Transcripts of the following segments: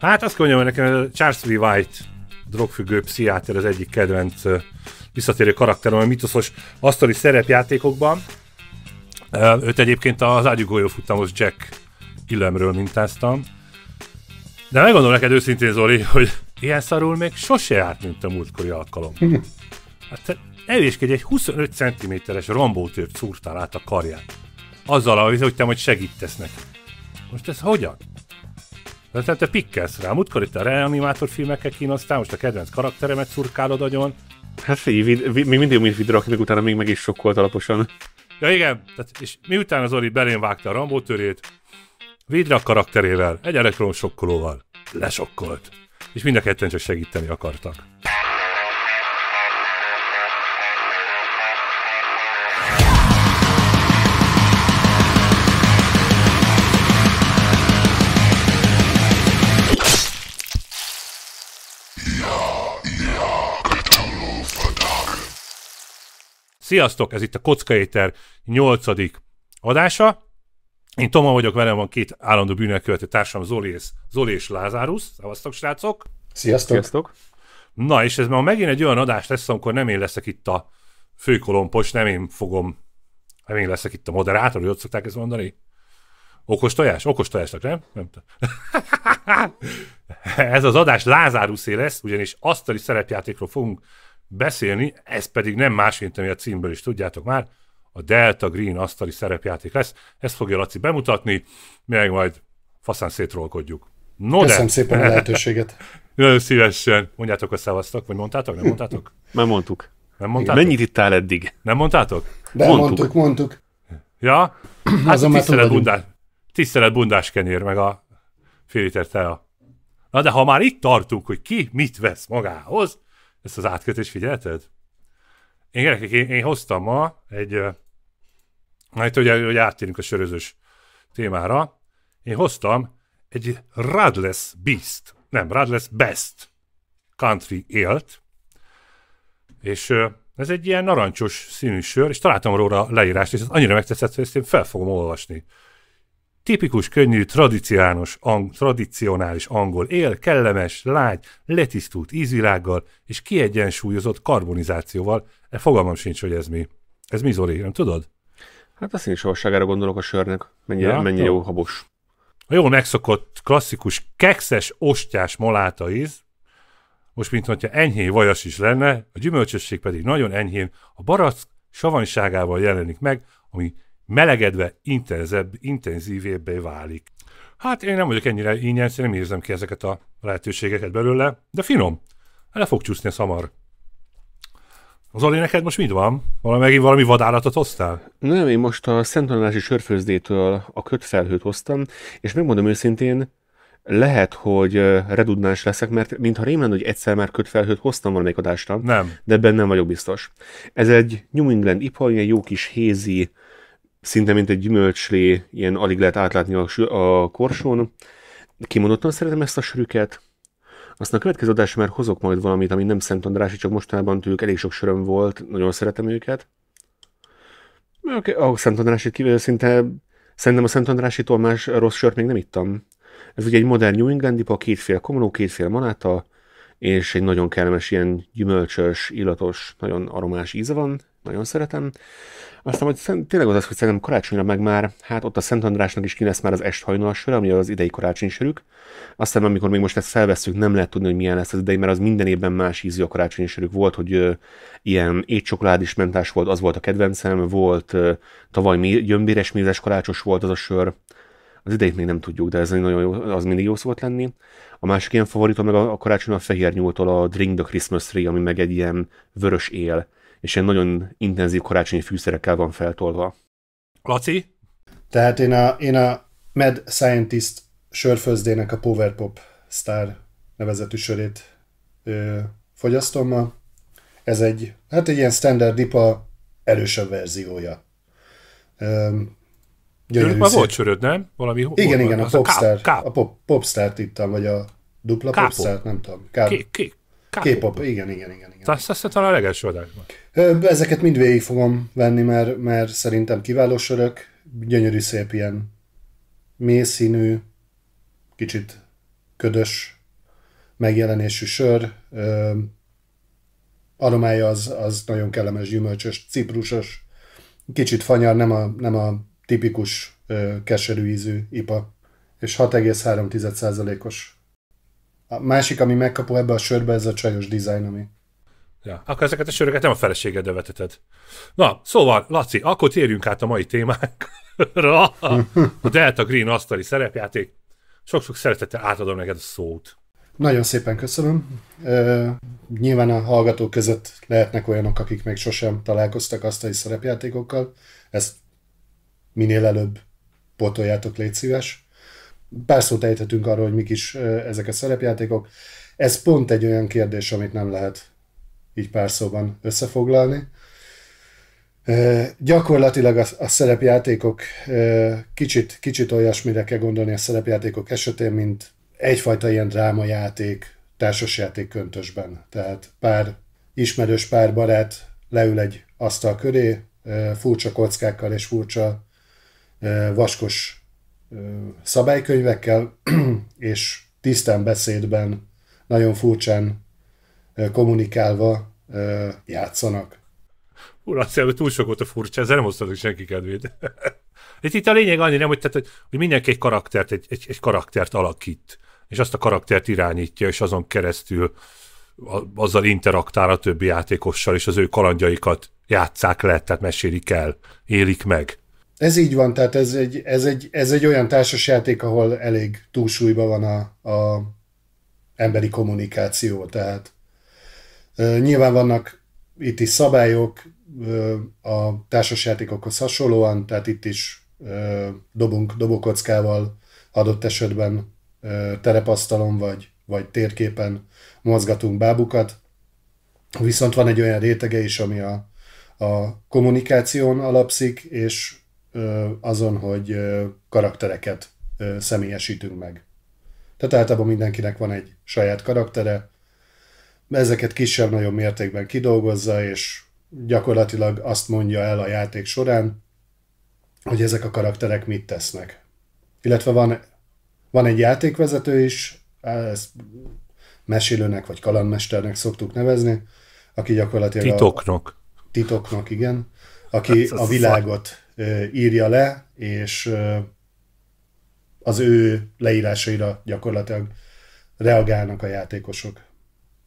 Hát azt mondjam, hogy nekem Charles Lee White, drogfüggő pszichiáter az egyik kedvenc visszatérő karakterem a mitoszos asztali szerepjátékokban. Őt egyébként az ágyugójó futamos Jack Illemről mintáztam. De megmondom neked őszintén, Zoli, hogy ilyen szarul még sose járt, mint a múltkori alkalom. Hát te evéskedj, egy 25 cm-es rambótőrt szúrtál át a karját. Azzal, hogy te majd segítesz neki. Most ez hogyan? Na, te pikkelsz rá. Múltkor itt a reanimátor filmekkel kínosztál, most a kedvenc karakteremet szurkálod agyon. Hát figyelj, még mindig úgy vidra, akik utána még meg is sokkolt alaposan. Ja igen, tehát, és miután az Oli belén vágta a Rambó törét, Vidra karakterével, egy elektron sokkolóval lesokkolt. És mind a ketten csak segíteni akartak. Sziasztok, ez itt a Éter 8. adása. Én Toma vagyok, velem van két állandó bűnelkövető társam, Zoli és, Zoli és Lázárus. Szevasztok, srácok! Sziasztok. Sziasztok! Na, és ez már megint egy olyan adás lesz, amikor nem én leszek itt a főkolompos, nem én fogom, nem én leszek itt a moderátor, hogy ott szokták ezt mondani? Okos tojás? Okos tojásnak, nem? nem ez az adás Lázárusé lesz, ugyanis asztali szerepjátékról fogunk beszélni, ez pedig nem más, mint ami a címből is tudjátok már, a Delta Green asztali szerepjáték lesz. Ezt fogja Laci bemutatni, mi meg majd faszán szétrolkodjuk. No Köszönöm de. szépen a lehetőséget. Nagyon szívesen. Mondjátok, hogy szavaztak, vagy mondtátok, nem mondtátok? Nem mondtuk. Nem mondtátok? Mennyit ittál eddig? Nem mondtátok? De mondtuk, mondtuk. mondtuk. Ja? Hát tisztelet bundás, tisztelet bundás kenyér, meg a fél liter tea. Na de ha már itt tartunk, hogy ki mit vesz magához, ezt az átkötést figyelted? Én gyerekek, én, én hoztam ma egy, na itt ugye, hogy áttérünk a sörözős témára, én hoztam egy Radless Beast, nem, Radless Best Country élt, és ez egy ilyen narancsos színű sör, és találtam róla leírást, és ez annyira megtetszett, hogy ezt én fel fogom olvasni. Tipikus, könnyű, tradicionális, ang, tradicionális angol él, kellemes, lágy, letisztult ízvilággal és kiegyensúlyozott karbonizációval. E fogalmam sincs, hogy ez mi. Ez mi, Zoli, nem tudod? Hát a szénsavasságára gondolok a sörnek. Mennyire, ja, mennyire jó. habos. A jól megszokott klasszikus kekszes, ostyás moláta íz, most mint hogyha enyhén vajas is lenne, a gyümölcsösség pedig nagyon enyhén, a barack savanyságával jelenik meg, ami melegedve intenzebb, intenzívébbé válik. Hát én nem vagyok ennyire ínyens, szóval nem érzem ki ezeket a lehetőségeket belőle, de finom. Le fog csúszni a szamar. Ali, neked most mit van? Valami, megint valami vadállatot hoztál? Nem, én most a Szentanyási Sörfőzdétől a kötfelhőt hoztam, és megmondom őszintén, lehet, hogy redundáns leszek, mert mintha rém lenne, hogy egyszer már kötfelhőt hoztam valamelyik adásra, nem. de ebben nem vagyok biztos. Ez egy New England IPA, egy jó kis hézi, szinte mint egy gyümölcslé, ilyen alig lehet átlátni a, a korsón. Kimondottan szeretem ezt a sörüket. Aztán a következő adás már hozok majd valamit, ami nem Szent András, csak mostanában tőlük elég sok söröm volt, nagyon szeretem őket. Okay, a Szent Andrásit szinte Szerintem a Szent Andrásitól más rossz sört még nem ittam. Ez ugye egy modern New Englandi, a kétféle, komoló, kétféle manáta, és egy nagyon kellemes, ilyen gyümölcsös, illatos, nagyon aromás íze van, nagyon szeretem. Aztán hogy tényleg az az, hogy szerintem karácsonyra meg már, hát ott a Szent Andrásnak is kinesz már az est hajnalsörre, ami az idei sörük. Aztán amikor még most ezt felveszünk, nem lehet tudni, hogy milyen lesz az idei, mert az minden évben más ízű a sörük. Volt, hogy ö, ilyen étcsokoládis mentás volt, az volt a kedvencem, volt ö, tavaly gyömbéres mézes karácsos volt az a sör. Az idejét még nem tudjuk, de ez nagyon jó, az mindig jó szokott lenni. A másik ilyen favoritom meg a, a karácsony a fehér nyúltól a Drink the Christmas Tree, ami meg egy ilyen vörös él, és egy nagyon intenzív karácsonyi fűszerekkel van feltolva. Laci? Tehát én a, én a Mad Scientist sörfőzdének a Power Pop Star nevezetű sörét ö, fogyasztom ma. Ez egy, hát egy ilyen standard ipa erősebb verziója. Gyönyörű már volt söröd, nem? Valami, igen, igen, a popstar, káp, káp. a pop, popstart ittam, vagy a dupla Kápo. popstart, nem tudom. K- k- K-pop, igen, igen, igen. igen. Azt hiszem talán a legelső adásban. Ezeket mind végig fogom venni, mert, mert szerintem kiváló sörök, gyönyörű szép ilyen mély színű, kicsit ködös megjelenésű sör, aromája az, az nagyon kellemes, gyümölcsös, ciprusos, kicsit fanyar, nem a, nem a tipikus keserű ízű ipa, és 6,3%-os. A másik, ami megkapó ebbe a sörbe, ez a csajos dizájn, ami Ja. Akkor ezeket a söröket nem a feleségedre veteted. Na, szóval, Laci, akkor térjünk át a mai témákra A Delta Green asztali szerepjáték. Sok-sok szeretettel átadom neked a szót. Nagyon szépen köszönöm. nyilván a hallgatók között lehetnek olyanok, akik még sosem találkoztak asztali szerepjátékokkal. Ezt minél előbb potoljátok, légy szíves. Pár szót ejthetünk arról, hogy mik is ezek a szerepjátékok. Ez pont egy olyan kérdés, amit nem lehet így pár szóban összefoglalni. Gyakorlatilag a, a szerepjátékok kicsit, kicsit olyasmire kell gondolni a szerepjátékok esetén, mint egyfajta ilyen drámajáték, társasjáték köntösben. Tehát pár ismerős, pár barát leül egy asztal köré, furcsa kockákkal és furcsa vaskos szabálykönyvekkel, és tisztán beszédben, nagyon furcsán kommunikálva játszanak. Ura, egyszerűen túl sok volt a furcsa, ezzel nem osztatok senki kedvét. itt, itt a lényeg annyi, nem, hogy, tehát, hogy, hogy mindenki egy karaktert, egy, egy, egy karaktert alakít, és azt a karaktert irányítja, és azon keresztül a, azzal interaktál a többi játékossal, és az ő kalandjaikat játszák le, tehát mesélik el, élik meg. Ez így van, tehát ez egy, ez egy, ez egy olyan társasjáték, ahol elég túlsúlyban van a, a emberi kommunikáció, tehát ö, nyilván vannak itt is szabályok ö, a társasjátékokhoz hasonlóan, tehát itt is ö, dobunk dobókockával adott esetben ö, terepasztalon vagy, vagy térképen mozgatunk bábukat, viszont van egy olyan rétege is, ami a, a kommunikáción alapszik, és azon, hogy karaktereket személyesítünk meg. Tehát általában mindenkinek van egy saját karaktere, ezeket kisebb-nagyobb mértékben kidolgozza, és gyakorlatilag azt mondja el a játék során, hogy ezek a karakterek mit tesznek. Illetve van, van egy játékvezető is, ezt mesélőnek vagy kalandmesternek szoktuk nevezni, aki gyakorlatilag... Titoknok. A, titoknok, igen. Aki hát a világot írja le, és az ő leírásaira gyakorlatilag reagálnak a játékosok.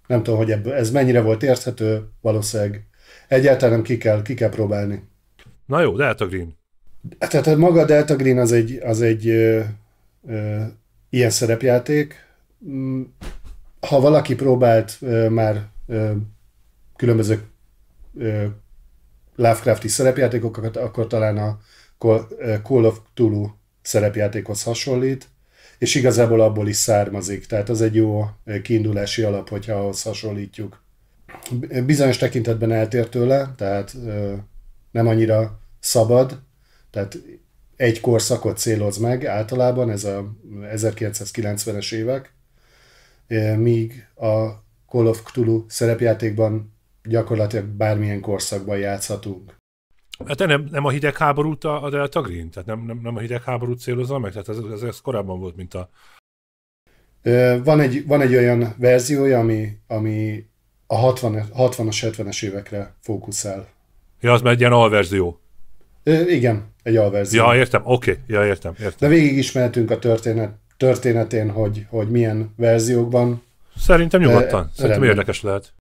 Nem tudom, hogy ebből, ez mennyire volt érthető, valószínűleg egyáltalán nem ki kell, ki kell próbálni. Na jó, Delta Green. Tehát hát, hát maga a Delta Green az egy, az egy ö, ö, ilyen szerepjáték. Mm, ha valaki próbált ö, már ö, különböző ö, Lovecrafti szerepjátékokat, akkor talán a eh, Call of Cthulhu szerepjátékhoz hasonlít, és igazából abból is származik, tehát az egy jó eh, kiindulási alap, hogyha ahhoz hasonlítjuk. Bizonyos tekintetben eltér tőle, tehát eh, nem annyira szabad, tehát egy korszakot céloz meg általában, ez a 1990-es évek, míg a Call of Cthulhu szerepjátékban gyakorlatilag bármilyen korszakban játszhatunk. Hát nem, nem a hidegháborút a, a Delta Green? Tehát nem, nem, nem a hidegháborút célozza meg? Tehát ez, ez, ez korábban volt, mint a... Van egy, van egy olyan verziója, ami, ami a 60, 60-as, 70-es évekre fókuszál. Ja, az már egy ilyen alverzió. igen, egy alverzió. Ja, értem, oké, okay. ja, értem, értem. De végig ismertünk a történet, történetén, hogy, hogy milyen verziókban. Szerintem nyugodtan, szerintem érdekes lehet.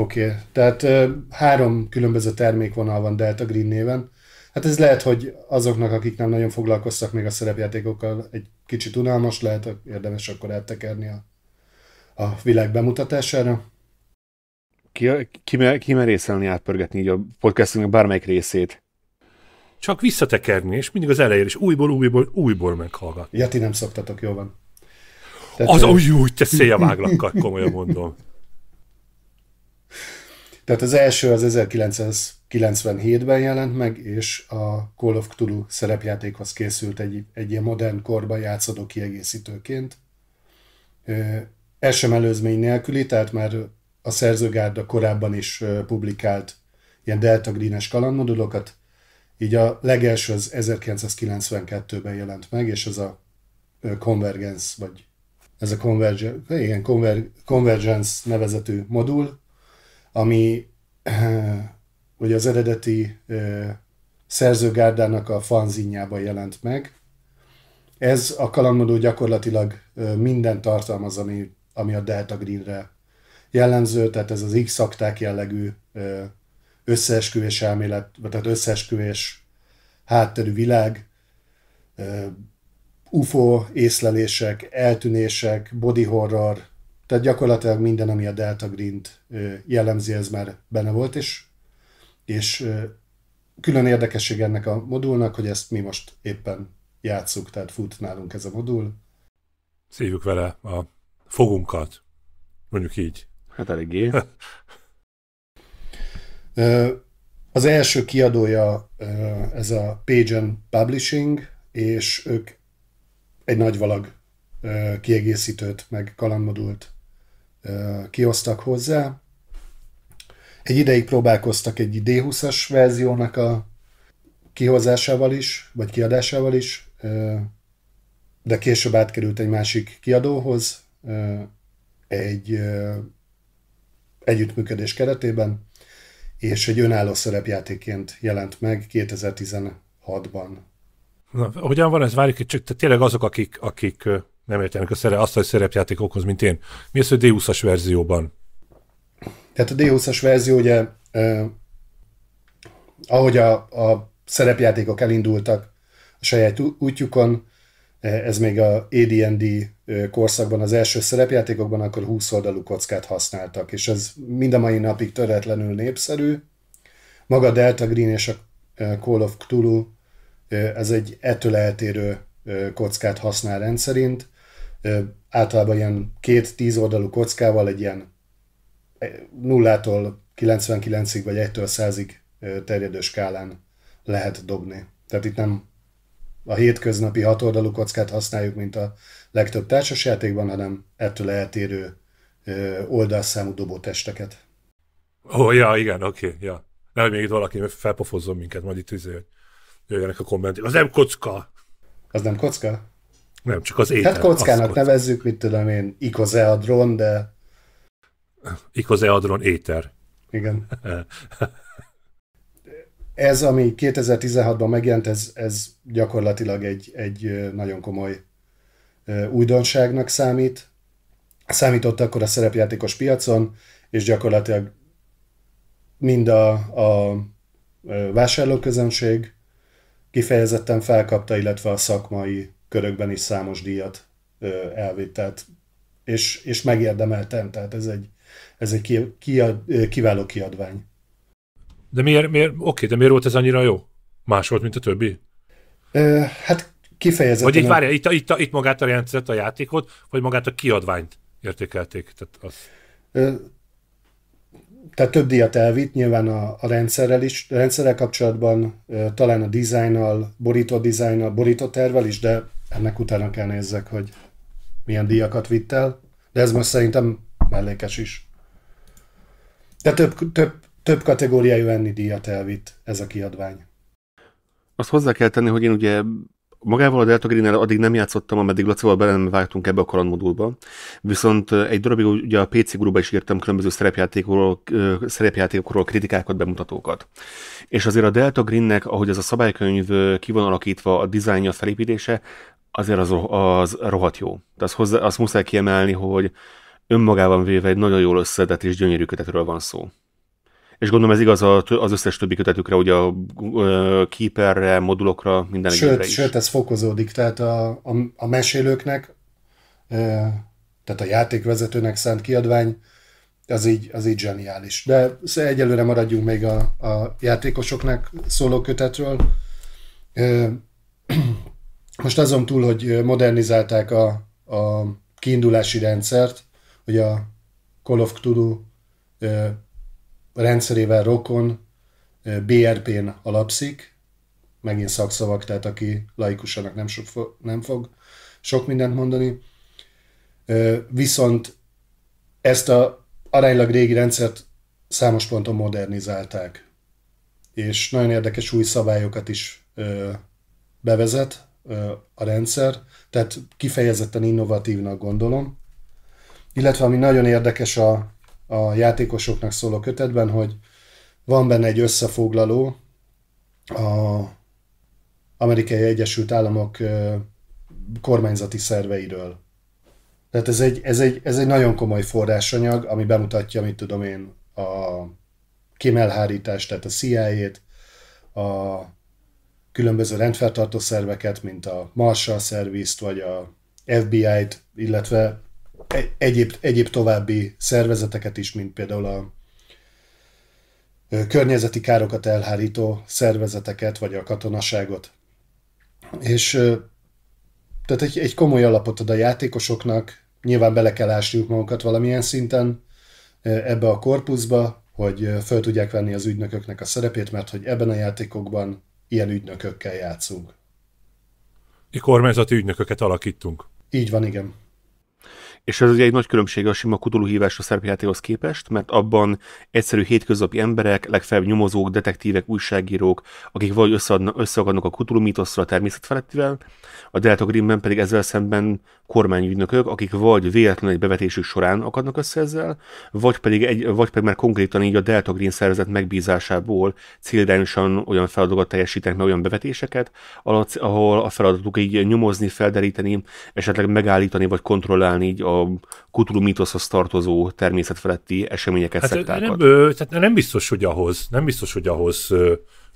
Oké, okay. tehát három különböző termékvonal van Delta Green néven. Hát ez lehet, hogy azoknak, akik nem nagyon foglalkoztak még a szerepjátékokkal, egy kicsit unalmas lehet, érdemes akkor áttekerni a, a világ bemutatására. Ki, ki, ki merészelni átpörgetni így a podcastunknak bármelyik részét? Csak visszatekerni, és mindig az elejére, és újból, újból, újból meghallgatni. Ja, ti nem szoktatok, jó van. Tehát, az, hogy ő... úgy, te széljavágnak, komolyan mondom. Tehát az első az 1997-ben jelent meg, és a Call of Cthulhu szerepjátékhoz készült egy, egy ilyen modern korban játszadó kiegészítőként. Ez sem előzmény nélküli, tehát már a szerzőgárda korábban is publikált ilyen Delta Green-es kalandmodulokat, így a legelső az 1992-ben jelent meg, és ez a Convergence, vagy ez a Convergence, igen, Conver, Convergence nevezetű modul, ami ugye az eredeti szerzőgárdának a fanzinjában jelent meg. Ez a kalandmodó gyakorlatilag minden tartalmaz, ami, ami a Delta Greenre jellemző, tehát ez az X-akták jellegű összeesküvés elmélet, tehát összeesküvés hátterű világ, UFO észlelések, eltűnések, body horror, tehát gyakorlatilag minden, ami a Delta Green-t jellemzi, ez már benne volt, és, és külön érdekesség ennek a modulnak, hogy ezt mi most éppen játsszuk, tehát fut nálunk ez a modul. Szívjuk vele a fogunkat, mondjuk így. Hát eléggé. Az első kiadója ez a Pagen Publishing, és ők egy nagy valag kiegészítőt, meg kalandmodult kiosztak hozzá. Egy ideig próbálkoztak egy D20-as verziónak a kihozásával is, vagy kiadásával is, de később átkerült egy másik kiadóhoz, egy együttműködés keretében, és egy önálló szerepjátéként jelent meg 2016-ban. Na, hogyan van ez? Várjuk, hogy csak tényleg azok, akik, akik nem értenek a szere, azt, hogy okoz, mint én. Mi az, hogy D20-as verzióban? Tehát a D20-as verzió ugye, eh, ahogy a, a szerepjátékok elindultak a saját útjukon, eh, ez még a AD&D korszakban, az első szerepjátékokban, akkor 20 oldalú kockát használtak, és ez mind a mai napig töretlenül népszerű. Maga Delta Green és a Call of Cthulhu, ez egy ettől eltérő kockát használ rendszerint általában ilyen két-tíz oldalú kockával egy ilyen nullától 99-ig vagy 1-től 100-ig terjedő skálán lehet dobni. Tehát itt nem a hétköznapi hatoldalú kockát használjuk, mint a legtöbb társasjátékban, hanem ettől eltérő oldalszámú dobótesteket. Ó, oh, ja, igen, oké, okay, ja. hogy még itt valaki felpofozzon minket, majd itt izé, jöjjenek a kommentek. Az nem kocka! Az nem kocka? Nem, csak az étel. Hát kockának kocka. nevezzük, mit tudom én, ikozeadron, de... Ikozeadron éter. Igen. ez, ami 2016-ban megjelent, ez, ez gyakorlatilag egy, egy nagyon komoly újdonságnak számít. Számított akkor a szerepjátékos piacon, és gyakorlatilag mind a, a vásárlóközönség kifejezetten felkapta, illetve a szakmai körökben is számos díjat elvitt, tehát, és, és megérdemelten, tehát ez egy, ez egy ki, kiad, kiváló kiadvány. De miért, miért, oké, de miért volt ez annyira jó? Más volt, mint a többi? Ö, hát kifejezetten... Vagy itt várja, itt, itt, itt magát a rendszert, a játékot, vagy magát a kiadványt értékelték? Tehát, az... Ö, tehát több díjat elvitt, nyilván a, a rendszerrel is, a rendszerrel kapcsolatban, ö, talán a dizájnnal, borító dizájnnal, borító tervel is, de ennek utána kell nézzek, hogy milyen díjakat vitt el, de ez most szerintem mellékes is. De több, több, több kategóriájú enni díjat elvitt ez a kiadvány. Azt hozzá kell tenni, hogy én ugye magával a Delta green el addig nem játszottam, ameddig Lacival bele nem vágtunk ebbe a kalandmodulba, viszont egy darabig ugye a PC guruba is írtam különböző szerepjátékokról, szerepjátékokról kritikákat, bemutatókat. És azért a Delta Greennek, ahogy ez a szabálykönyv ki van alakítva, a dizájnja, a felépítése, azért az, az rohadt jó. De azt, hozzá, azt muszáj kiemelni, hogy önmagában véve egy nagyon jól összedett és gyönyörű kötetről van szó. És gondolom ez igaz az összes többi kötetükre, ugye a Keeperre, modulokra, minden sőt, is. Sőt, ez fokozódik, tehát a, a, a mesélőknek, tehát a játékvezetőnek szánt kiadvány, az így, az így zseniális. De egyelőre maradjunk még a, a játékosoknak szóló kötetről. Most azon túl, hogy modernizálták a, a kiindulási rendszert, hogy a Call of Cthulhu rendszerével rokon BRP-n alapszik, megint szakszavak, tehát aki laikusanak nem, sok, nem fog sok mindent mondani. Viszont ezt a aránylag régi rendszert számos ponton modernizálták, és nagyon érdekes új szabályokat is bevezet, a rendszer, tehát kifejezetten innovatívnak gondolom. Illetve ami nagyon érdekes a, a játékosoknak szóló kötetben, hogy van benne egy összefoglaló a Amerikai Egyesült Államok kormányzati szerveiről. Tehát ez egy, ez egy, ez egy nagyon komoly forrásanyag, ami bemutatja, mit tudom én, a kémelhárítást, tehát a CIA-t, a különböző rendfeltartó szerveket, mint a Marshall Service-t, vagy a FBI-t, illetve e- egyéb, egyéb további szervezeteket is, mint például a környezeti károkat elhárító szervezeteket, vagy a katonaságot. És tehát egy, egy komoly alapot ad a játékosoknak, nyilván bele kell ásniuk magukat valamilyen szinten ebbe a korpuszba, hogy föl tudják venni az ügynököknek a szerepét, mert hogy ebben a játékokban ilyen ügynökökkel játszunk. Kormányzati ügynököket alakítunk. Így van, igen. És ez ugye egy nagy különbség a sima kutuló a szerepjátékhoz képest, mert abban egyszerű hétköznapi emberek, legfeljebb nyomozók, detektívek, újságírók, akik vagy összeadnak, a kutuló mítoszra a természetfelettivel, a Delta Greenben pedig ezzel szemben kormányügynökök, akik vagy véletlenül egy bevetésük során akadnak össze ezzel, vagy pedig, egy, vagy pedig már konkrétan így a Delta Green szervezet megbízásából célirányosan olyan feladatokat teljesítenek meg olyan bevetéseket, ahol a feladatuk így nyomozni, felderíteni, esetleg megállítani vagy kontrollálni így a Cthulhu mítoszhoz tartozó természetfeletti eseményeket, hát, szektákat. Nem, tehát nem biztos, hogy ahhoz, nem biztos, hogy ahhoz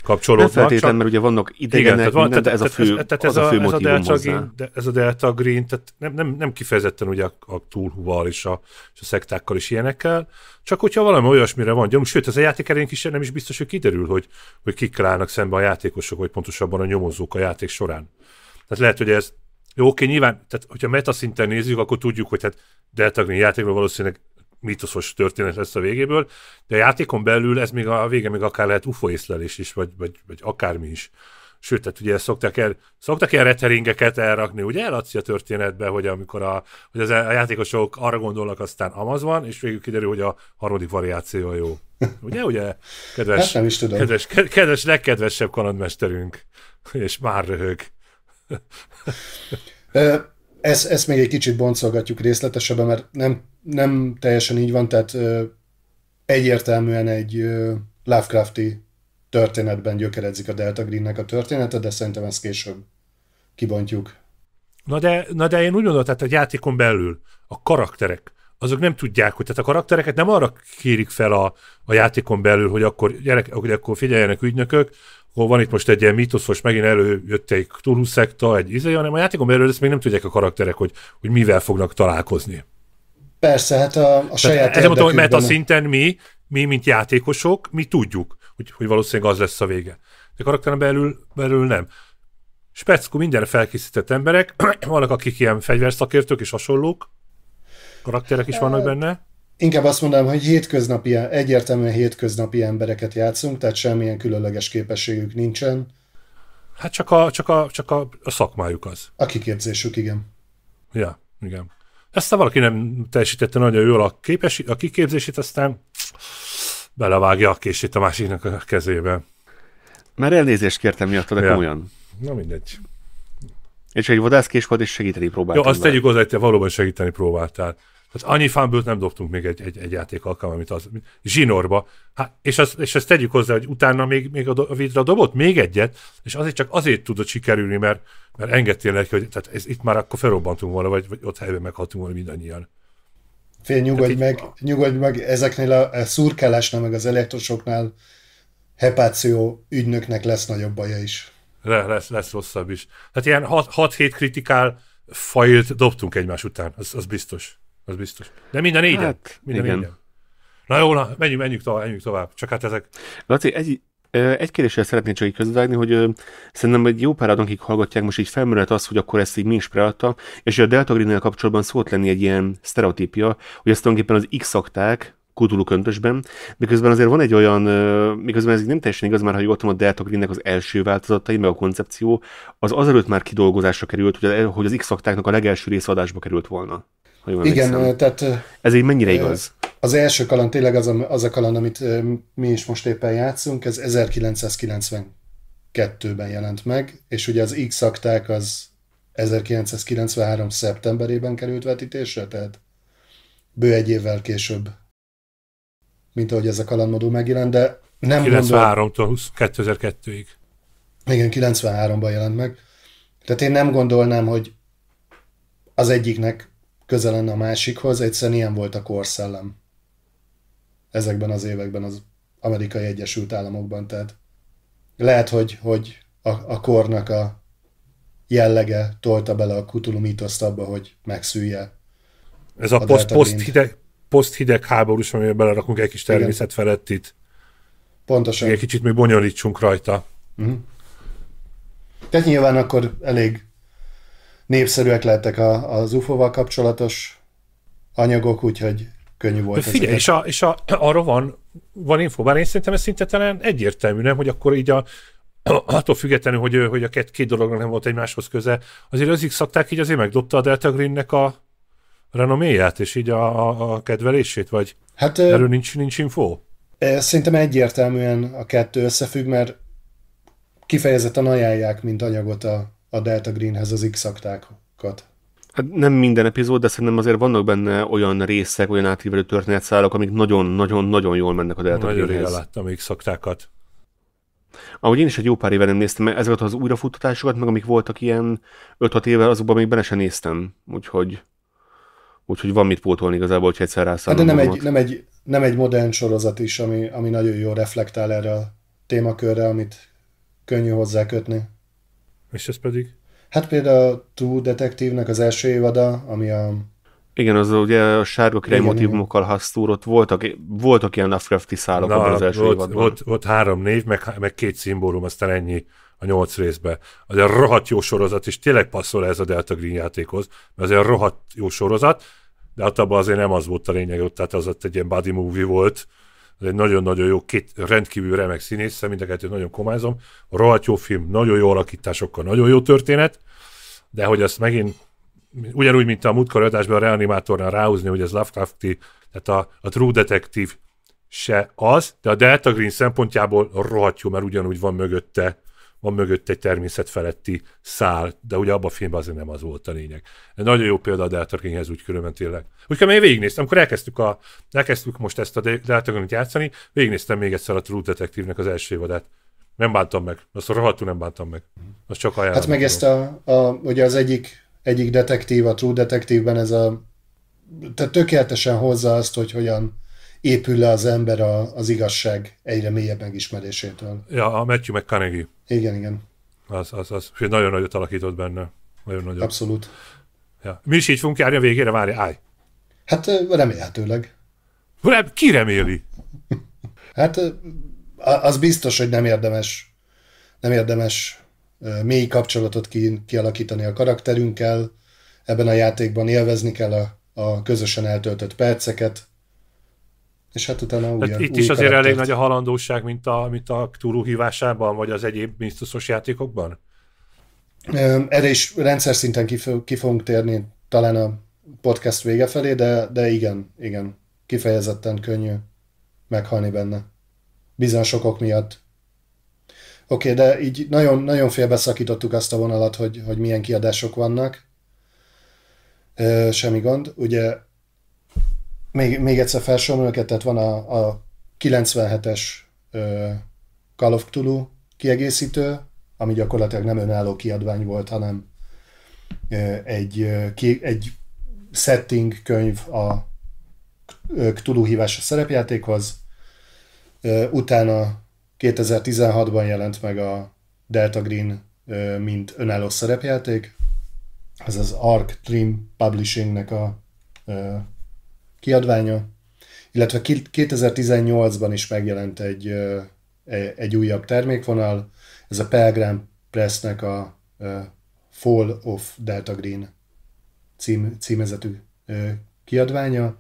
kapcsolódnak. Nem feltétlen, mert ugye vannak idegenek, igen, van, minden, tehát, de ez a fő, ez, tehát ez, a, a fő ez a Delta Green, de ez a Delta Green, tehát nem, nem, nem kifejezetten ugye a, a túlhuval és a, és a szektákkal is ilyenekkel, csak hogyha valami olyasmire van gyom, sőt, ez a játék erénk is nem is biztos, hogy kiderül, hogy, hogy kik állnak szembe a játékosok, vagy pontosabban a nyomozók a játék során. Tehát lehet, hogy ez jó, oké, nyilván, tehát hogyha szinten, nézzük, akkor tudjuk, hogy hát Delta Green játékban valószínűleg mítoszos történet lesz a végéből, de a játékon belül ez még a vége még akár lehet UFO észlelés is, vagy, vagy, vagy akármi is. Sőt, tehát ugye szoktak, el, szoktak ilyen reteringeket elrakni, ugye elatszi a történetbe, hogy amikor a, hogy az a játékosok arra gondolnak, aztán amaz van, és végül kiderül, hogy a harmadik variáció jó. Ugye, ugye? Kedves, hát nem is tudom. Kedves, kedves, legkedvesebb kalandmesterünk, és már röhög ezt, ezt még egy kicsit boncolgatjuk részletesebben, mert nem, nem teljesen így van, tehát ö, egyértelműen egy ö, Lovecrafti történetben gyökeredzik a Delta Greennek a története, de szerintem ezt később kibontjuk. Na de, na de én úgy gondolom, tehát a játékon belül a karakterek, azok nem tudják, hogy tehát a karaktereket nem arra kérik fel a, a játékon belül, hogy akkor, gyerek, hogy akkor figyeljenek ügynökök, akkor van itt most egy ilyen mítosz, most megint előjött egy Cthulhu szekta, egy izé, hanem a játékon belül ezt még nem tudják a karakterek, hogy, hogy mivel fognak találkozni. Persze, hát a, a saját Tehát, mondom, hogy mert a szinten mi, mi, mint játékosok, mi tudjuk, hogy, hogy valószínűleg az lesz a vége. De karakteren belül, belül nem. Speckó mindenre felkészített emberek, vannak akik ilyen fegyverszakértők és hasonlók, karakterek is vannak benne inkább azt mondanám, hogy hétköznapi, egyértelműen hétköznapi embereket játszunk, tehát semmilyen különleges képességük nincsen. Hát csak a, csak a, csak a, a szakmájuk az. A kiképzésük, igen. Ja, igen. Ezt ha valaki nem teljesítette nagyon jól a, képes, a kiképzését, aztán belevágja a kését a másiknak a kezébe. Már elnézést kértem miattad, de ja. komolyan. Na mindegy. És egy vadászkés volt, és segíteni próbáltál. Jó, azt tegyük hozzá, hogy te valóban segíteni próbáltál. Hát annyi fánbőt nem dobtunk még egy, egy, egy játék alkalommal, mint az zsinórba. Hát, és, az és azt tegyük hozzá, hogy utána még, még a, do, a Vidra dobott még egyet, és azért csak azért tudott sikerülni, mert, mert engedtél neki, hogy tehát ez, itt már akkor felrobbantunk volna, vagy, vagy ott helyben meghaltunk volna mindannyian. Fél, nyugodj, hát meg, így... nyugodj meg, ezeknél a, a szurkálásnál, meg az elektrosoknál hepáció ügynöknek lesz nagyobb baja is. Le, lesz, lesz rosszabb is. Hát ilyen 6-7 kritikál fajt dobtunk egymás után, az, az biztos az biztos. De mind a négyen. Hát, mind a igen. négyen. Na jó, na, menjünk, menjünk tovább, menjünk tovább. Csak hát ezek... Laci, egy, egy kérdéssel szeretném csak így közvágni, hogy ö, szerintem egy jó páran, akik hallgatják, most így felmerült az, hogy akkor ezt így mi is preadta, és a Delta green kapcsolatban szólt lenni egy ilyen sztereotípia, hogy ezt tulajdonképpen az X-akták, Kutulu köntösben, miközben azért van egy olyan, miközben ez nem teljesen igaz, már ha jól a Delta Greennek az első változatai, meg a koncepció, az azelőtt már kidolgozásra került, hogy az X-aktáknak a legelső része adásba került volna. Igen, tehát... Ez így mennyire igaz? Az első kaland tényleg az a, az a kaland, amit mi is most éppen játszunk, ez 1992-ben jelent meg, és ugye az X-akták az 1993. szeptemberében került vetítésre, tehát bő egy évvel később, mint ahogy ez a kalandmodul megjelent, de nem 93-tól 2002-ig. Igen, 93-ban jelent meg. Tehát én nem gondolnám, hogy az egyiknek közel a másikhoz, egyszerűen ilyen volt a korszellem. Ezekben az években az amerikai Egyesült Államokban, tehát lehet, hogy, hogy a, a kornak a jellege tolta bele a kutulú mítoszt abba, hogy megszűlje. Ez a, a post, poszt, hideg, hideg háborús, amiben belerakunk egy kis természet Igen. felett itt. Pontosan. Egy kicsit még bonyolítsunk rajta. Uh-huh. Tehát nyilván akkor elég népszerűek lettek a, az UFO-val kapcsolatos anyagok, úgyhogy könnyű volt. Figyelj, ezeket. és, a, és a, arra van, van info, bár én szerintem ez szinte talán egyértelmű, nem, hogy akkor így a, attól függetlenül, hogy, hogy a két, két dologra nem volt egymáshoz köze, azért az x így azért megdobta a Delta nek a renoméját, és így a, a, a kedvelését, vagy hát, erről nincs, nincs info? Szerintem egyértelműen a kettő összefügg, mert kifejezetten ajánlják, mint anyagot a, a Delta Greenhez az X-aktákat. Hát nem minden epizód, de szerintem azért vannak benne olyan részek, olyan átívelő történetszálok, amik nagyon-nagyon-nagyon jól mennek a Delta Nagyon Greenhez. Nagyon láttam X-aktákat. Ahogy én is egy jó pár éve nem néztem, mert ezeket az újrafuttatásokat, meg amik voltak ilyen 5-6 évvel, azokban még benne sem néztem. Úgyhogy, úgyhogy van mit pótolni igazából, hogyha egyszer rászállom. Hát de nem egy, nem, egy, nem egy modern sorozat is, ami, ami nagyon jól reflektál erre a témakörre, amit könnyű hozzá kötni. És ez pedig? Hát például a Two Detective-nek az első évada, ami a... Igen, az ugye a sárga király motivumokkal hasztúrott, voltak, voltak ilyen Lovecrafti szálok Na, az első volt, évadban. Volt, volt, három név, meg, meg két szimbólum, aztán ennyi a nyolc részbe. Az egy rohadt jó sorozat, és tényleg passzol ez a Delta Green játékhoz, mert az egy rohadt jó sorozat, de hát abban azért nem az volt a lényeg, ott, tehát az ott egy ilyen body movie volt, ez egy nagyon-nagyon jó, két rendkívül remek színész, mind a kettőt nagyon komázom. Rohadt jó film, nagyon jó alakításokkal, nagyon jó történet, de hogy azt megint ugyanúgy, mint a múltkor adásban a reanimátornál ráhúzni, hogy ez Lovecrafti, tehát a, a True Detective se az, de a Delta Green szempontjából rohadt jó, mert ugyanúgy van mögötte van mögött egy természetfeletti szál, de ugye abban a filmben azért nem az volt a lényeg. egy nagyon jó példa a Delta Kinghez úgy különben tényleg. Úgyhogy én végignéztem, amikor elkezdtük, a, elkezdtük most ezt a Delta King-t játszani, végignéztem még egyszer a True Detective-nek az első évadát. Nem bántam meg, azt rohadtul nem bántam meg. Azt csak ajánlom. Hát meg ezt a, a, ugye az egyik, egyik detektív, a True Detective-ben ez a, tehát tökéletesen hozza azt, hogy hogyan épül le az ember a, az igazság egyre mélyebb megismerésétől. Ja, a Matthew McConaughey. Igen, igen. Az, az, az. És nagyon nagyot alakított benne. Nagyon nagyot. Abszolút. Ja. Mi is így fogunk járni a végére, várj, állj. Hát remélhetőleg. ki reméli? hát az biztos, hogy nem érdemes, nem érdemes mély kapcsolatot ki, kialakítani a karakterünkkel, ebben a játékban élvezni kell a, a közösen eltöltött perceket, és hát utána új, Tehát itt is azért karaktert. elég nagy a halandóság, mint a, mint a túlú hívásában, vagy az egyéb biztosos játékokban? Erre is rendszer szinten ki, ki fogunk térni talán a podcast vége felé, de, de igen, igen, kifejezetten könnyű meghalni benne. Bizonyos okok miatt. Oké, okay, de így nagyon, nagyon félbeszakítottuk azt a vonalat, hogy, hogy milyen kiadások vannak. Semmi gond. Ugye még, még egyszer felsorolom őket, tehát van a, a 97-es ö, Call of Cthulhu kiegészítő, ami gyakorlatilag nem önálló kiadvány volt, hanem ö, egy, ö, ki, egy setting könyv a Cthulhu hívása szerepjátékhoz. Ö, utána 2016-ban jelent meg a Delta Green ö, mint önálló szerepjáték. Ez az Arc Dream Publishingnek a ö, kiadványa, illetve 2018-ban is megjelent egy, e, egy újabb termékvonal, ez a Pelgram Pressnek a Fall of Delta Green cím, címezetű kiadványa,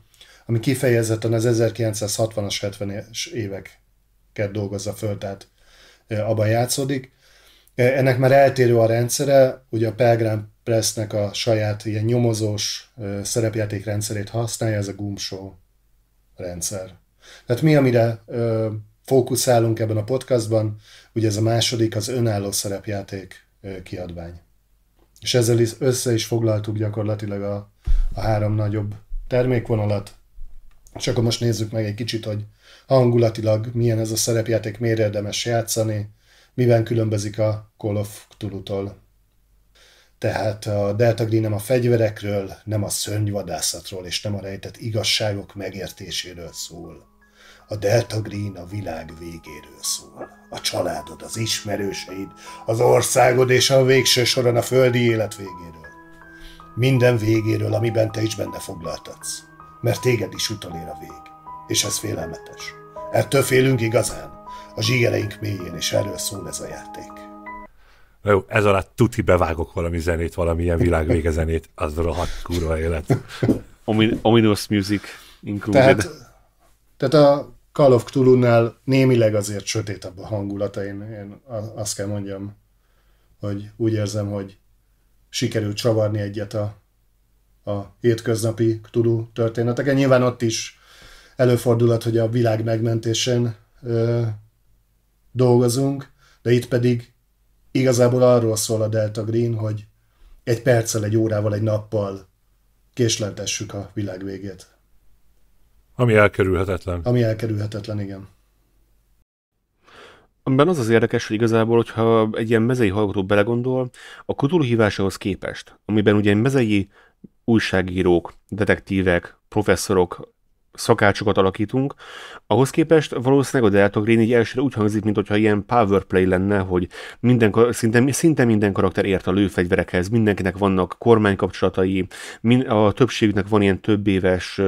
ami kifejezetten az 1960-as, 70-es éveket dolgozza föl, tehát abban játszódik. Ennek már eltérő a rendszere, ugye a Pelgram Pressnek a saját ilyen nyomozós szerepjáték rendszerét használja, ez a gumshow rendszer. Tehát mi, amire fókuszálunk ebben a podcastban, ugye ez a második, az önálló szerepjáték kiadvány. És ezzel is össze is foglaltuk gyakorlatilag a, a három nagyobb termékvonalat, és akkor most nézzük meg egy kicsit, hogy hangulatilag milyen ez a szerepjáték, miért érdemes játszani, miben különbözik a Call of Cthulhu-tól. Tehát a Delta Green nem a fegyverekről, nem a szörnyvadászatról és nem a rejtett igazságok megértéséről szól. A Delta Green a világ végéről szól. A családod, az ismerőseid, az országod és a végső soron a földi élet végéről. Minden végéről, amiben te is benne foglaltatsz. Mert téged is utolér a vég. És ez félelmetes. Ettől félünk igazán. A zsigereink mélyén, és erről szól ez a játék. Na jó, ez alatt tuti bevágok valami zenét, valamilyen világvége zenét, az rohadt kurva élet. Omin- ominous music included. Tehát, tehát a Call of Cthulhu-nál némileg azért sötétebb a hangulata, én, én azt kell mondjam, hogy úgy érzem, hogy sikerült csavarni egyet a, a hétköznapi Cthulhu történeteken. Nyilván ott is előfordulhat, hogy a világ megmentésen ö, dolgozunk, de itt pedig Igazából arról szól a Delta Green, hogy egy perccel, egy órával, egy nappal késleltessük a világ végét. Ami elkerülhetetlen. Ami elkerülhetetlen, igen. Amiben az az érdekes, hogy igazából, hogyha egy ilyen mezei hallgató belegondol, a Cthulhu hívásához képest, amiben ugye mezei újságírók, detektívek, professzorok szakácsokat alakítunk, ahhoz képest valószínűleg a Delta Green így elsőre úgy hangzik, mint hogyha ilyen powerplay lenne, hogy minden, szinte, szinte minden karakter ért a lőfegyverekhez, mindenkinek vannak kormánykapcsolatai, a többségnek van ilyen több éves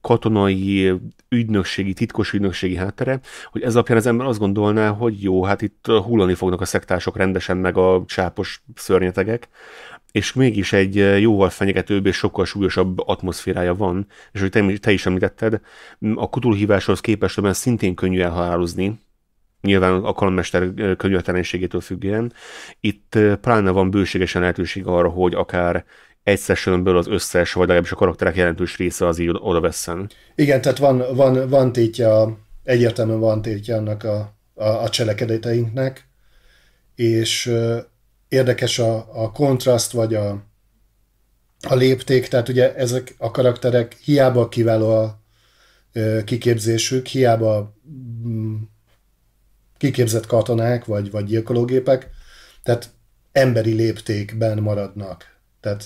katonai, ügynökségi, titkos ügynökségi háttere, hogy ez alapján az ember azt gondolná, hogy jó, hát itt hullani fognak a szektások rendesen, meg a csápos szörnyetegek, és mégis egy eh, jóval fenyegetőbb és sokkal súlyosabb atmoszférája van, és hogy te, te is említetted, a kutulhíváshoz képest ebben szintén könnyű elhalálozni, nyilván a kalandmester eh, könyörtelenségétől függően. Itt eh, pláne van bőségesen lehetőség arra, hogy akár egy sessionből az összes, vagy legalábbis a karakterek jelentős része az így oda veszem. Igen, tehát van, van, van tétje, egyértelműen van tétje annak a, a, a cselekedeteinknek, és érdekes a, a kontraszt, vagy a, a lépték, tehát ugye ezek a karakterek hiába kiváló a kiképzésük, hiába mm, kiképzett katonák, vagy, vagy gyilkológépek, tehát emberi léptékben maradnak. Tehát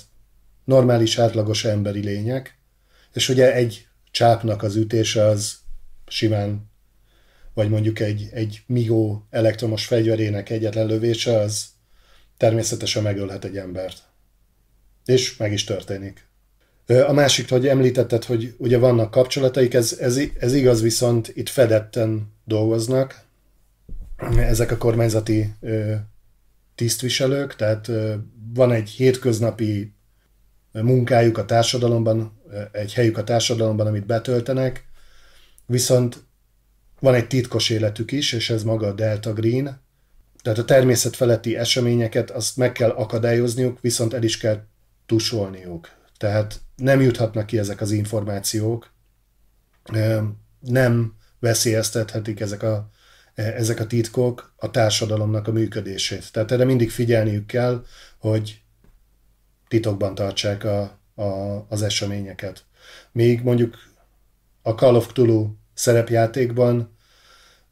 normális, átlagos emberi lények, és ugye egy csápnak az ütése az simán, vagy mondjuk egy, egy MIGO elektromos fegyverének egyetlen lövése az természetesen megölhet egy embert. És meg is történik. A másik, hogy említetted, hogy ugye vannak kapcsolataik, ez, ez, ez igaz, viszont itt fedetten dolgoznak ezek a kormányzati ö, tisztviselők, tehát ö, van egy hétköznapi munkájuk a társadalomban, egy helyük a társadalomban, amit betöltenek, viszont van egy titkos életük is, és ez maga a Delta Green, tehát a természetfeletti eseményeket azt meg kell akadályozniuk, viszont el is kell tusolniuk. Tehát nem juthatnak ki ezek az információk, nem veszélyeztethetik ezek a, e, ezek a titkok a társadalomnak a működését. Tehát erre mindig figyelniük kell, hogy titokban tartsák a, a, az eseményeket. Még mondjuk a Call of Cthulhu szerepjátékban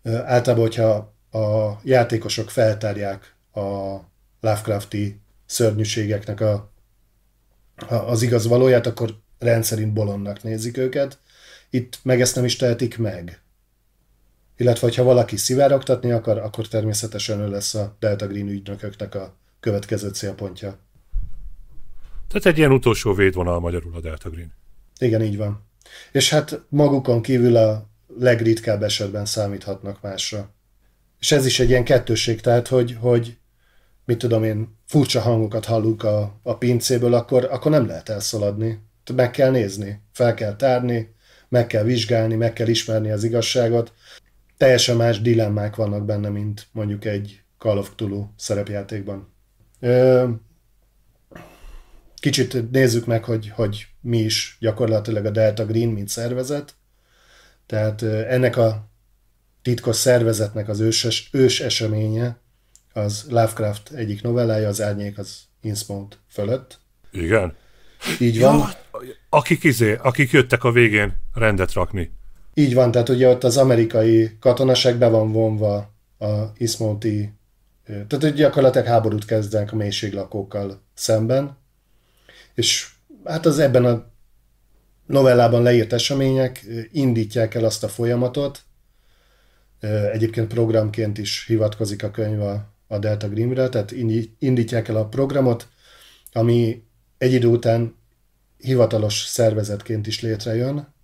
általában, hogyha a játékosok feltárják a Lovecrafti szörnyűségeknek a, a, az igaz valóját, akkor rendszerint bolondnak nézik őket. Itt meg ezt nem is tehetik meg. Illetve, ha valaki szivárogtatni akar, akkor természetesen ő lesz a Delta Green ügynököknek a következő célpontja. Tehát egy ilyen utolsó védvonal magyarul a Delta Green. Igen, így van. És hát magukon kívül a legritkább esetben számíthatnak másra. És ez is egy ilyen kettőség, tehát hogy, hogy mit tudom én, furcsa hangokat hallunk a, a pincéből, akkor, akkor nem lehet elszaladni. Meg kell nézni, fel kell tárni, meg kell vizsgálni, meg kell ismerni az igazságot. Teljesen más dilemmák vannak benne, mint mondjuk egy Call of Cthulhu szerepjátékban. kicsit nézzük meg, hogy, hogy mi is gyakorlatilag a Delta Green, mint szervezet. Tehát ennek a titkos szervezetnek az őses, ős eseménye, az Lovecraft egyik novellája, az Árnyék az Innsmouth fölött. Igen. Így van. Ja, akik, izé, akik jöttek a végén rendet rakni. Így van, tehát ugye ott az amerikai katonaság be van vonva a Innsmouthi, tehát hogy gyakorlatilag háborút kezdenek a mélységlakókkal szemben, és hát az ebben a novellában leírt események indítják el azt a folyamatot, Egyébként programként is hivatkozik a könyv a, a Delta Grimre, tehát indítják el a programot, ami egy idő után hivatalos szervezetként is létrejön.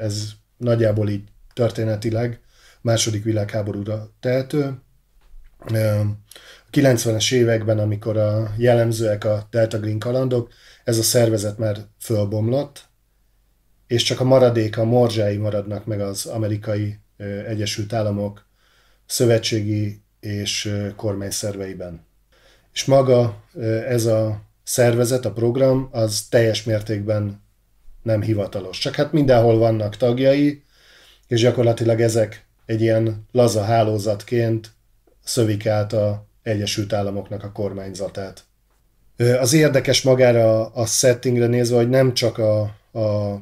Ez nagyjából így történetileg második világháborúra tehető. A 90-es években, amikor a jellemzőek a Delta Green kalandok, ez a szervezet már fölbomlott, és csak a maradék, a morzsái maradnak meg az amerikai Egyesült Államok szövetségi és kormányszerveiben. És maga ez a szervezet, a program, az teljes mértékben nem hivatalos. Csak hát mindenhol vannak tagjai, és gyakorlatilag ezek egy ilyen laza hálózatként szövik át a Egyesült Államoknak a kormányzatát. Az érdekes magára a settingre nézve, hogy nem csak a, a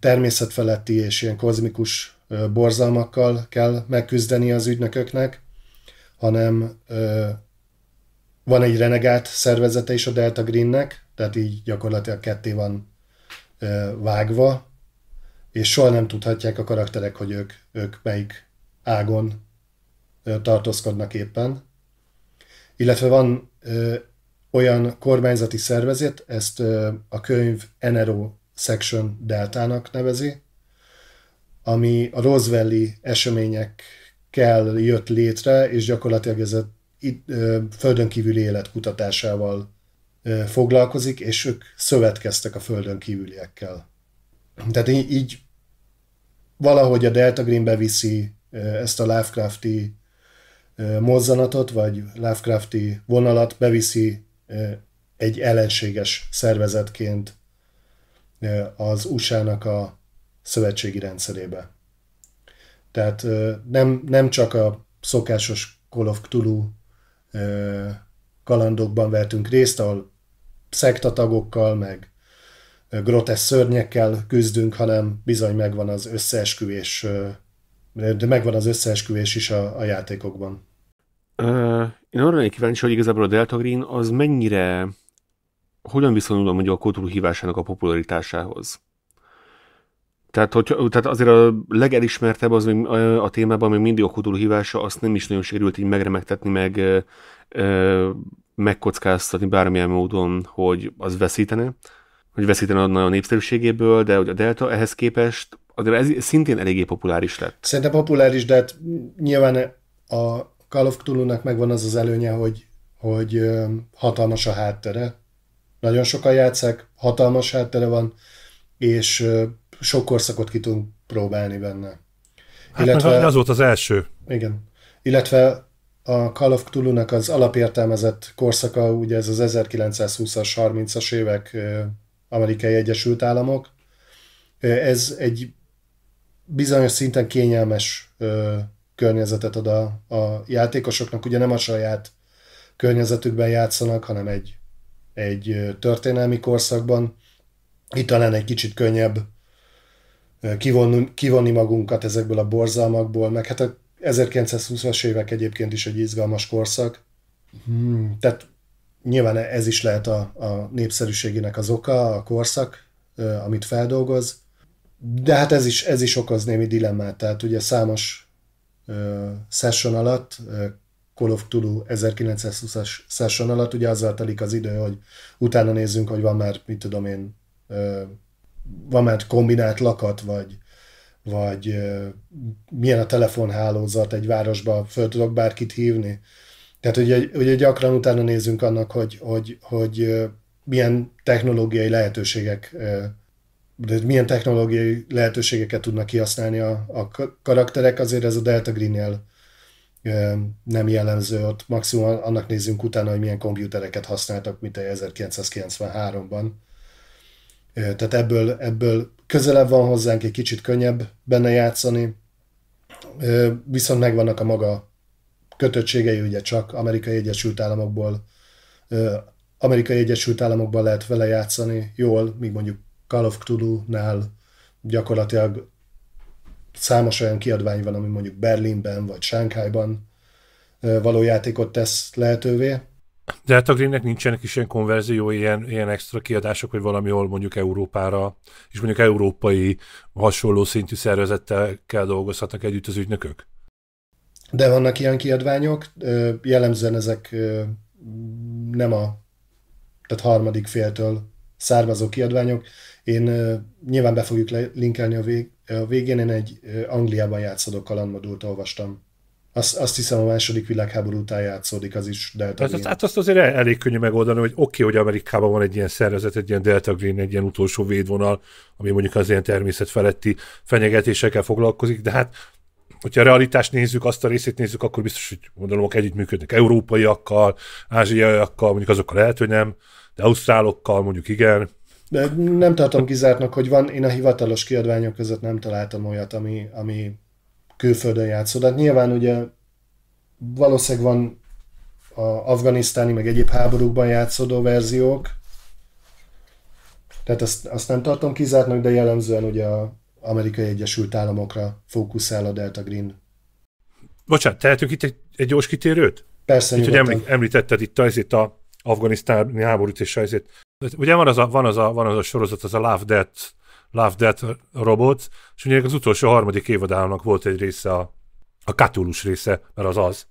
természetfeletti és ilyen kozmikus borzalmakkal kell megküzdeni az ügynököknek, hanem van egy renegát szervezete is a Delta Greennek, tehát így gyakorlatilag ketté van vágva, és soha nem tudhatják a karakterek, hogy ők, ők melyik ágon tartózkodnak éppen. Illetve van ö, olyan kormányzati szervezet, ezt ö, a könyv NRO Section Deltának nevezi, ami a Roswelli eseményekkel jött létre, és gyakorlatilag ez a földön kívüli élet kutatásával foglalkozik, és ők szövetkeztek a földön kívüliekkel. Tehát így valahogy a Delta Green beviszi ezt a Lovecrafti mozzanatot, vagy Lovecrafti vonalat beviszi egy ellenséges szervezetként az USA-nak a szövetségi rendszerébe. Tehát nem, nem csak a szokásos Call of Cthulhu kalandokban vertünk részt, ahol szektatagokkal, meg grotesz szörnyekkel küzdünk, hanem bizony megvan az összeesküvés, de megvan az összeesküvés is a, a játékokban. Uh, én arra lennék kíváncsi, hogy igazából a Delta Green az mennyire, hogyan viszonyul mondjuk a kultúr hívásának a popularitásához. Tehát, hogy, tehát azért a legelismertebb az a témában, ami mindig a kutuló hívása, azt nem is nagyon sikerült így megremegtetni, meg ö, ö, megkockáztatni bármilyen módon, hogy az veszítene, hogy veszítene adna a népszerűségéből, de hogy a Delta ehhez képest, azért ez szintén eléggé populáris lett. Szerintem populáris, de hát nyilván a Call of Cthulhu-nak megvan az az előnye, hogy, hogy hatalmas a háttere. Nagyon sokan játszák, hatalmas háttere van, és sok korszakot ki tudunk próbálni benne. Hát Illetve, az volt az első. Igen. Illetve a Call of cthulhu az alapértelmezett korszaka, ugye ez az 1920-as, 30-as évek amerikai Egyesült Államok. Ez egy bizonyos szinten kényelmes környezetet ad a, a játékosoknak, ugye nem a saját környezetükben játszanak, hanem egy, egy történelmi korszakban. Itt talán egy kicsit könnyebb kivonni, kivonni magunkat ezekből a borzalmakból, meg hát a 1920-as évek egyébként is egy izgalmas korszak. Hmm, tehát nyilván ez is lehet a, a népszerűségének az oka, a korszak, amit feldolgoz, de hát ez is, ez is okoz némi dilemmát. Tehát ugye számos uh, session alatt, uh, Call of Tulu 1920-as session alatt ugye azzal telik az idő, hogy utána nézzünk, hogy van már, mit tudom én, uh, van már kombinált lakat, vagy, vagy milyen a telefonhálózat egy városba, föl tudok bárkit hívni. Tehát ugye, ugye gyakran utána nézünk annak, hogy, hogy, hogy milyen technológiai lehetőségek de milyen technológiai lehetőségeket tudnak kihasználni a, a karakterek, azért ez a Delta Green-nél nem jellemző, ott maximum annak nézzünk utána, hogy milyen komputereket használtak, mint a 1993-ban, tehát ebből, ebből közelebb van hozzánk, egy kicsit könnyebb benne játszani, viszont megvannak a maga kötöttségei, ugye csak Amerikai Egyesült Államokból, Amerikai Egyesült Államokban lehet vele játszani jól, míg mondjuk Call of Cthulhu-nál gyakorlatilag számos olyan kiadvány van, ami mondjuk Berlinben vagy Sánkhájban való játékot tesz lehetővé de hát a Greennek nincsenek is ilyen konverzió, ilyen, ilyen extra kiadások, hogy valamihol mondjuk Európára, és mondjuk európai hasonló szintű szervezettel kell dolgozhatnak együtt az ügynökök? De vannak ilyen kiadványok, jellemzően ezek nem a tehát harmadik féltől származó kiadványok. Én nyilván be fogjuk linkelni a, vég, a végén, én egy Angliában játszódó kalandmodult olvastam azt, azt hiszem a második világháború után játszódik, az is Delta hát Green. Hát azt azért elég könnyű megoldani, hogy oké, okay, hogy Amerikában van egy ilyen szervezet, egy ilyen Delta Green, egy ilyen utolsó védvonal, ami mondjuk az ilyen természetfeletti fenyegetésekkel foglalkozik, de hát hogyha a realitást nézzük, azt a részét nézzük, akkor biztos, hogy gondolom, hogy működnek európaiakkal, ázsiaiakkal, mondjuk azokkal lehet, hogy nem, de ausztrálokkal mondjuk igen. De nem tartom kizártnak, hogy van, én a hivatalos kiadványok között nem találtam olyat, ami, ami külföldön játszó. De hát nyilván ugye valószínűleg van a afganisztáni meg egyéb háborúkban játszódó verziók, tehát azt, azt nem tartom kizártnak, de jellemzően ugye a Amerikai Egyesült Államokra fókuszál a Delta Green. Bocsánat, tehetünk itt egy, egy gyors kitérőt? Persze, itt, hogy említetted itt azért a afganisztáni háborút és azért. Ugye van az a, van az a, van az a sorozat, az a Love Death Love Death Robots, és ugye az utolsó harmadik évadának volt egy része, a, a katulus része, mert az az,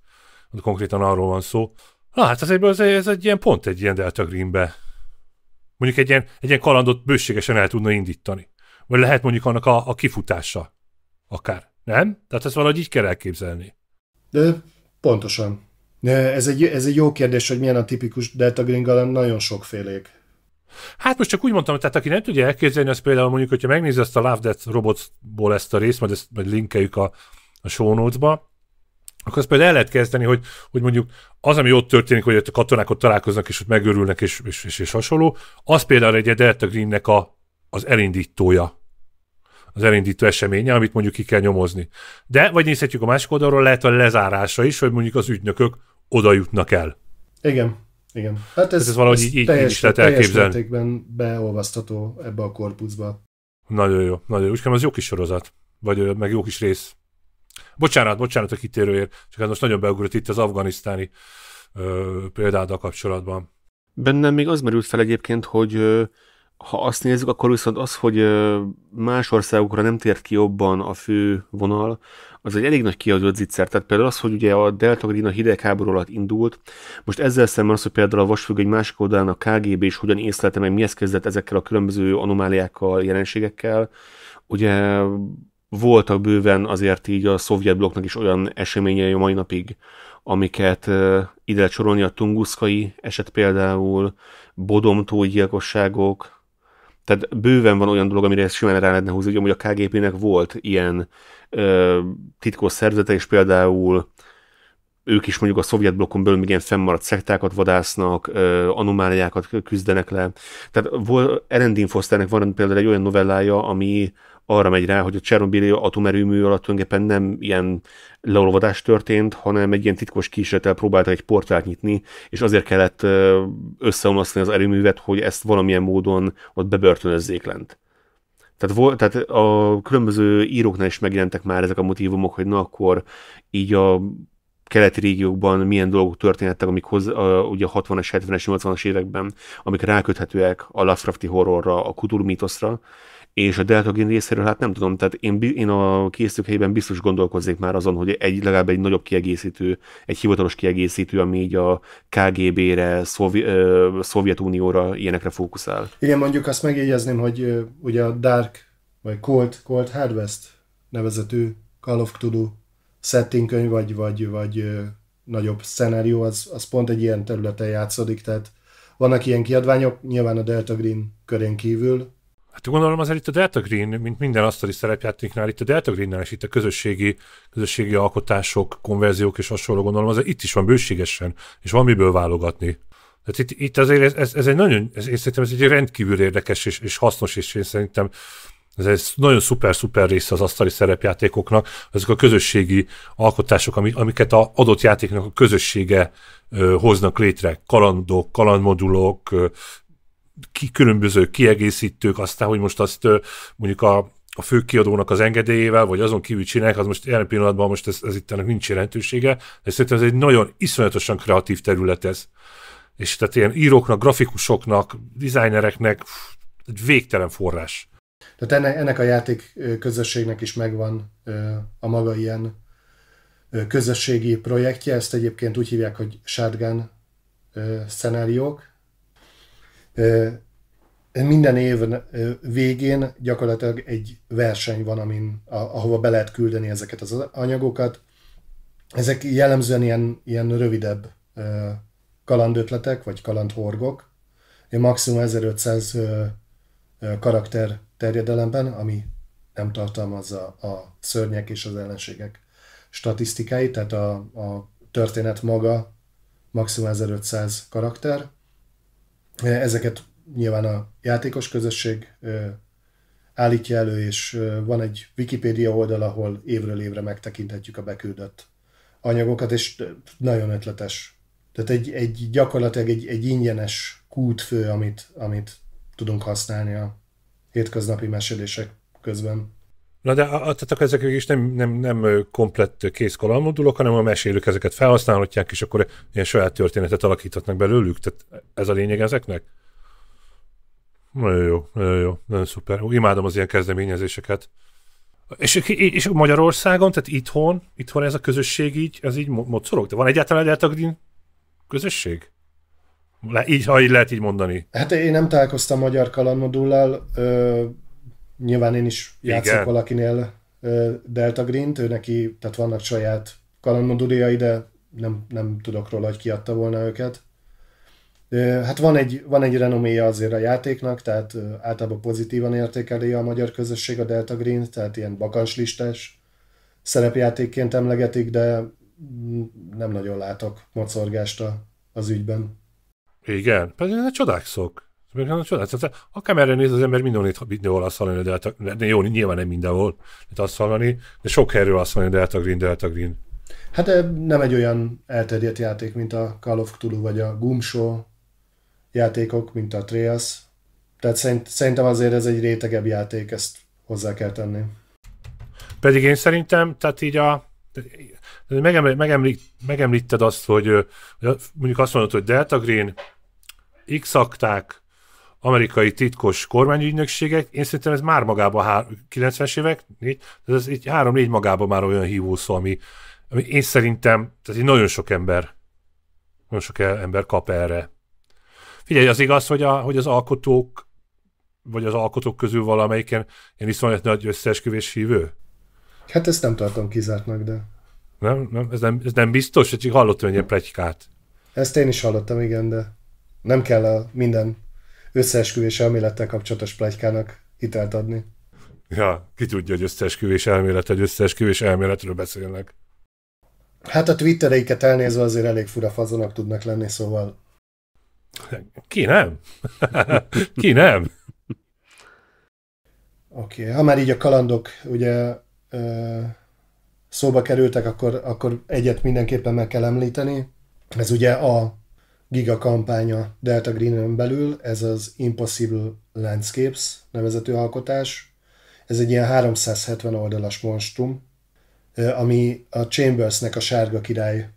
konkrétan arról van szó. Na hát ez egy, ez egy, ez egy ilyen pont egy ilyen Delta Greenbe. Mondjuk egy ilyen, egy ilyen kalandot bőségesen el tudna indítani. Vagy lehet mondjuk annak a, a kifutása. Akár. Nem? Tehát ezt valahogy így kell elképzelni. De pontosan. Ez egy, ez egy jó kérdés, hogy milyen a tipikus Delta Galán. nagyon sokfélék. Hát most csak úgy mondtam, tehát aki nem tudja elképzelni, az például mondjuk, hogyha megnézi ezt a Love Death Robotsból ezt a részt, majd ezt majd linkeljük a, a show notes-ba, akkor azt például el lehet kezdeni, hogy, hogy mondjuk az, ami ott történik, hogy a katonák ott találkoznak, és ott megörülnek, és, és, és, és hasonló, az például egy Delta Greennek a, az elindítója, az elindító eseménye, amit mondjuk ki kell nyomozni. De, vagy nézhetjük a másik oldalról, lehet a lezárása is, hogy mondjuk az ügynökök oda jutnak el. Igen. Igen. Hát ez, ez, valahogy ez így, így teljes, is lehet elképzelni. Teljes beolvasztató ebbe a korpuszba. Nagyon jó, nagyon jó. Úgyhogy az jó kis sorozat, vagy meg jó kis rész. Bocsánat, bocsánat a kitérőért, csak hát most nagyon beugrott itt az afganisztáni ö, példáddal kapcsolatban. Bennem még az merült fel egyébként, hogy ö, ha azt nézzük, akkor viszont az, hogy más országokra nem tért ki jobban a fő vonal, az egy elég nagy kiadott zicser. Tehát például az, hogy ugye a Delta Green a hidegháború alatt indult, most ezzel szemben az, hogy például a egy másik oldalán a KGB is hogyan észlelte meg, mihez kezdett ezekkel a különböző anomáliákkal, jelenségekkel, ugye voltak bőven azért így a szovjet blokknak is olyan eseményei a mai napig, amiket ide sorolni a tunguszkai eset például, bodomtó gyilkosságok, tehát bőven van olyan dolog, amire ezt simán rá lehetne húzni, hogy a KGP-nek volt ilyen ö, titkos szervezete, és például ők is mondjuk a szovjet blokkon belül még ilyen fennmaradt szektákat vadásznak, ö, anomáliákat küzdenek le. Tehát Erendin Fosternek van például egy olyan novellája, ami arra megy rá, hogy a Csernobili atomerőmű alatt tulajdonképpen nem ilyen leolvadás történt, hanem egy ilyen titkos kísérletel próbáltak egy portált nyitni, és azért kellett összeomlasztani az erőművet, hogy ezt valamilyen módon ott bebörtönözzék lent. Tehát, volt, tehát a különböző íróknál is megjelentek már ezek a motivumok, hogy na akkor így a keleti régiókban milyen dolgok történhettek, amik hozzá, a, ugye a 60-as, 70-es, 80-as években, amik ráköthetőek a Lovecrafti horrorra, a Cthulhu mítoszra, és a Deltagin részéről hát nem tudom, tehát én, én a készítők helyében biztos gondolkozzék már azon, hogy egy, legalább egy nagyobb kiegészítő, egy hivatalos kiegészítő, ami így a KGB-re, Szovj- Szovjetunióra, ilyenekre fókuszál. Igen, mondjuk azt megjegyezném, hogy ugye a Dark, vagy Cold, Cold Harvest nevezetű Call of Cthulhu könyv, vagy, vagy, vagy nagyobb szenárió, az, az pont egy ilyen területen játszódik, tehát vannak ilyen kiadványok, nyilván a Delta Green körén kívül, Hát gondolom azért itt a Delta Green, mint minden asztali szerepjátéknál, itt a Delta Greennál és itt a közösségi, közösségi alkotások, konverziók és hasonló, gondolom azért itt is van bőségesen, és van miből válogatni. Tehát itt, itt azért ez, ez, ez egy nagyon, ez, én szerintem ez egy rendkívül érdekes és, és hasznos, és én szerintem ez egy nagyon szuper-szuper része az asztali szerepjátékoknak, azok a közösségi alkotások, amik, amiket a adott játéknak a közössége hoznak létre. Kalandok, kalandmodulok, ki, különböző kiegészítők, aztán, hogy most azt mondjuk a, a fő kiadónak az engedélyével, vagy azon kívül csinálják, az most jelen pillanatban most ez, ez itt ennek nincs jelentősége, de szerintem ez egy nagyon iszonyatosan kreatív terület ez. És tehát ilyen íróknak, grafikusoknak, dizájnereknek egy végtelen forrás. Tehát ennek, ennek a játék közösségnek is megvan a maga ilyen közösségi projektje, ezt egyébként úgy hívják, hogy shotgun szenáriók, minden év végén gyakorlatilag egy verseny van, amin, ahova be lehet küldeni ezeket az anyagokat. Ezek jellemzően ilyen, ilyen rövidebb kalandötletek, vagy kalandhorgok. Én maximum 1500 karakter terjedelemben, ami nem tartalmazza a szörnyek és az ellenségek statisztikáit, tehát a, a történet maga maximum 1500 karakter, Ezeket nyilván a játékos közösség állítja elő, és van egy Wikipédia oldal, ahol évről évre megtekinthetjük a beküldött anyagokat, és nagyon ötletes. Tehát egy, egy gyakorlatilag egy, egy ingyenes kútfő, amit, amit tudunk használni a hétköznapi mesélések közben. Na de a, tehát ezek is nem, nem, nem komplett kész kalandmodulok, hanem a mesélők ezeket felhasználhatják, és akkor ilyen saját történetet alakíthatnak belőlük. Tehát ez a lényeg ezeknek? Nagyon jó, nagyon jó, nagyon szuper. Imádom az ilyen kezdeményezéseket. És, és Magyarországon, tehát itthon, itthon ez a közösség így, ez így mocorog? De van egyáltalán egyáltalán közösség? Le, így, ha így lehet így mondani. Hát én nem találkoztam magyar kalandmodullal, nyilván én is játszok Igen. valakinél Delta Green-t, ő neki, tehát vannak saját kalandmoduljai, de nem, nem tudok róla, hogy kiadta volna őket. Hát van egy, van egy renoméja azért a játéknak, tehát általában pozitívan értékeli a magyar közösség a Delta Green, tehát ilyen bakancslistás szerepjátékként emlegetik, de nem nagyon látok mocorgást az ügyben. Igen, pedig ne csodák szok. Ez csodás. Szóval Akármerre néz az ember mindenhol, mindenhol azt hallani, de Delta, jó, nyilván nem mindenhol lehet azt hallani, de sok helyről azt hallani, Delta Green, Delta Green. Hát eh, nem egy olyan elterjedt játék, mint a Call of Cthulhu vagy a Gumshow játékok, mint a Treas. Tehát szerint, szerintem azért ez egy rétegebb játék, ezt hozzá kell tenni. Pedig én szerintem, tehát így a megemlít, megemlít, megemlíted azt, hogy, hogy mondjuk azt mondod, hogy Delta Green, X-akták, amerikai titkos kormányügynökségek, én szerintem ez már magában há- 90-es évek, ez ez így három-négy magában már olyan szó, ami, ami én szerintem, tehát így nagyon sok ember, nagyon sok ember kap erre. Figyelj, az igaz, hogy, a, hogy az alkotók vagy az alkotók közül valamelyiken én iszonyat nagy összeesküvés hívő? Hát ezt nem tartom kizártnak, de... Nem, nem, ez nem, ez nem biztos, hogy csak hallottam egy ilyen plegykát. Ezt én is hallottam, igen, de nem kell a minden összeesküvés elmélettel kapcsolatos plegykának hitelt adni. Ja, ki tudja, hogy összeesküvés elmélet, hogy összeesküvés elméletről beszélnek. Hát a twittereiket elnézve azért elég fura fazonak tudnak lenni, szóval... Ki nem? ki nem? Oké, okay. ha már így a kalandok ugye szóba kerültek, akkor, akkor egyet mindenképpen meg kell említeni. Ez ugye a giga kampánya Delta green en belül, ez az Impossible Landscapes nevezető alkotás. Ez egy ilyen 370 oldalas monstrum, ami a Chambersnek a Sárga Király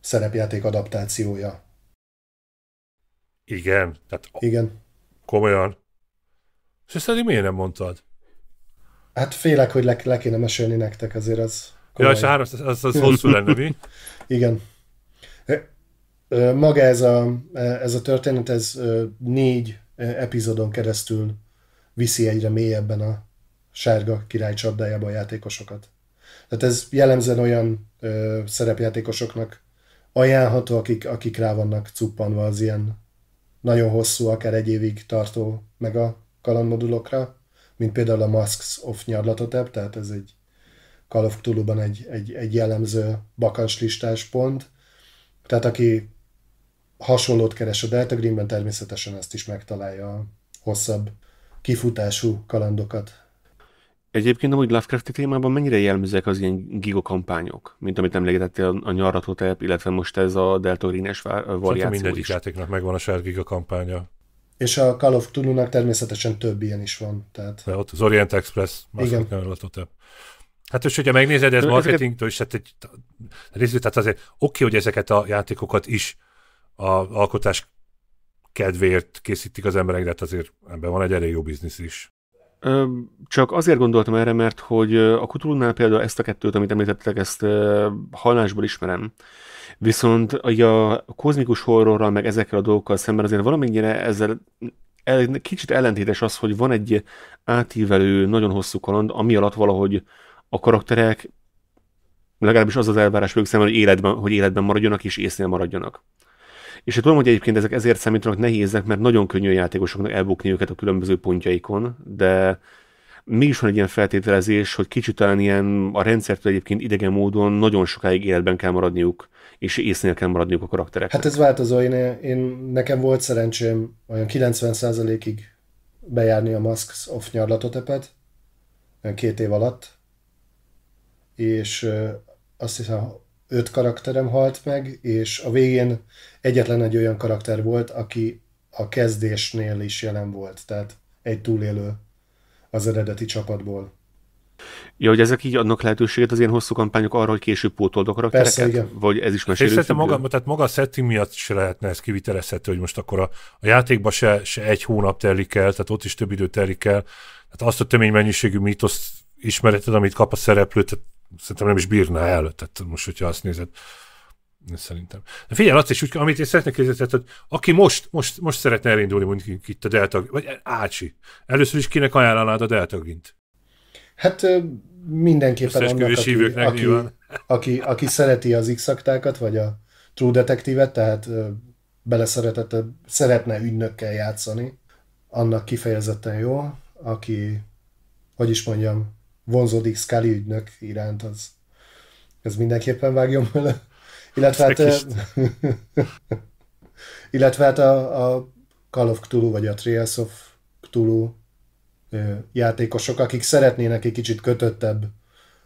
szerepjáték adaptációja. Igen? Tehát Igen. Komolyan? És ezt eddig miért nem mondtad? Hát félek, hogy le, le kéne mesélni nektek, azért az komolyan. Ja, és három, az, az, az hosszú lenne, mi? Igen. Maga ez a, e, ez a történet, ez négy e, epizódon keresztül viszi egyre mélyebben a sárga király csapdájába a játékosokat. Tehát ez jellemzően olyan ö, szerepjátékosoknak ajánlható, akik, akik rá vannak cuppanva az ilyen nagyon hosszú, akár egy évig tartó meg a kalandmodulokra, mint például a Masks of Nyarlatotep, tehát ez egy Call of egy, egy, egy jellemző bakancslistás pont. Tehát aki hasonlót keres a Delta Greenben, természetesen ezt is megtalálja a hosszabb kifutású kalandokat. Egyébként amúgy Lovecrafti témában mennyire jellemzőek az ilyen gigokampányok, mint amit emlegetettél a, a nyarrató telep, illetve most ez a Delta Green-es variáció Szerintem mindegyik is. játéknak megvan a saját gigakampánya. És a Call of Cthulhu-nak természetesen több ilyen is van. Tehát... De ott az Orient Express, Igen. Nyarrató Hát és hogyha megnézed, ez marketingtől is, hát egy tehát azért oké, okay, hogy ezeket a játékokat is a alkotás kedvéért készítik az emberek, de hát azért ebben van egy elég jó biznisz is. Csak azért gondoltam erre, mert hogy a cthulhu például ezt a kettőt, amit említettek, ezt hallásból ismerem. Viszont a kozmikus horrorral, meg ezekkel a dolgokkal szemben azért valamennyire ezzel kicsit ellentétes az, hogy van egy átívelő, nagyon hosszú kaland, ami alatt valahogy a karakterek legalábbis az az elvárás vagyok szemben, hogy életben, hogy életben maradjanak és észnél maradjanak. És én tudom, hogy egyébként ezek ezért számítanak nehéznek, mert nagyon könnyű a játékosoknak elbukni őket a különböző pontjaikon, de mégis van egy ilyen feltételezés, hogy kicsit talán ilyen a rendszertől egyébként idegen módon nagyon sokáig életben kell maradniuk, és észnél kell maradniuk a karakterek. Hát ez változó, én, én, nekem volt szerencsém olyan 90%-ig bejárni a Masks of epet, olyan két év alatt, és azt hiszem öt karakterem halt meg, és a végén egyetlen egy olyan karakter volt, aki a kezdésnél is jelen volt, tehát egy túlélő az eredeti csapatból. Ja, hogy ezek így adnak lehetőséget az ilyen hosszú kampányok arra, hogy később pótoldok a karaktereket? Persze, igen. Vagy ez is mesélő? És szerintem maga, tehát maga a setting miatt se lehetne ez kivitelezhető, hogy most akkor a, a játékba se, se egy hónap telik el, tehát ott is több idő telik el. Tehát azt a tömény mennyiségű mítoszt ismereted, amit kap a szereplő, tehát szerintem nem is bírná el, tehát most, hogyha azt nézed, szerintem. De figyelj, azt is úgy, amit én szeretnék kérdezni, tehát, aki most, most, most szeretne elindulni mondjuk itt a Delta, vagy Ácsi, először is kinek ajánlanád a Delta Gint? Hát mindenképpen annak, aki, aki, aki, aki, szereti az x vagy a True detective tehát beleszeretette, szeretne ügynökkel játszani, annak kifejezetten jó, aki, hogy is mondjam, vonzódik Scully ügynök iránt, az ez mindenképpen vágjon bele. Illetve hát, illetve hát a, a Call of Cthulhu vagy a Trials of Cthulhu játékosok, akik szeretnének egy kicsit kötöttebb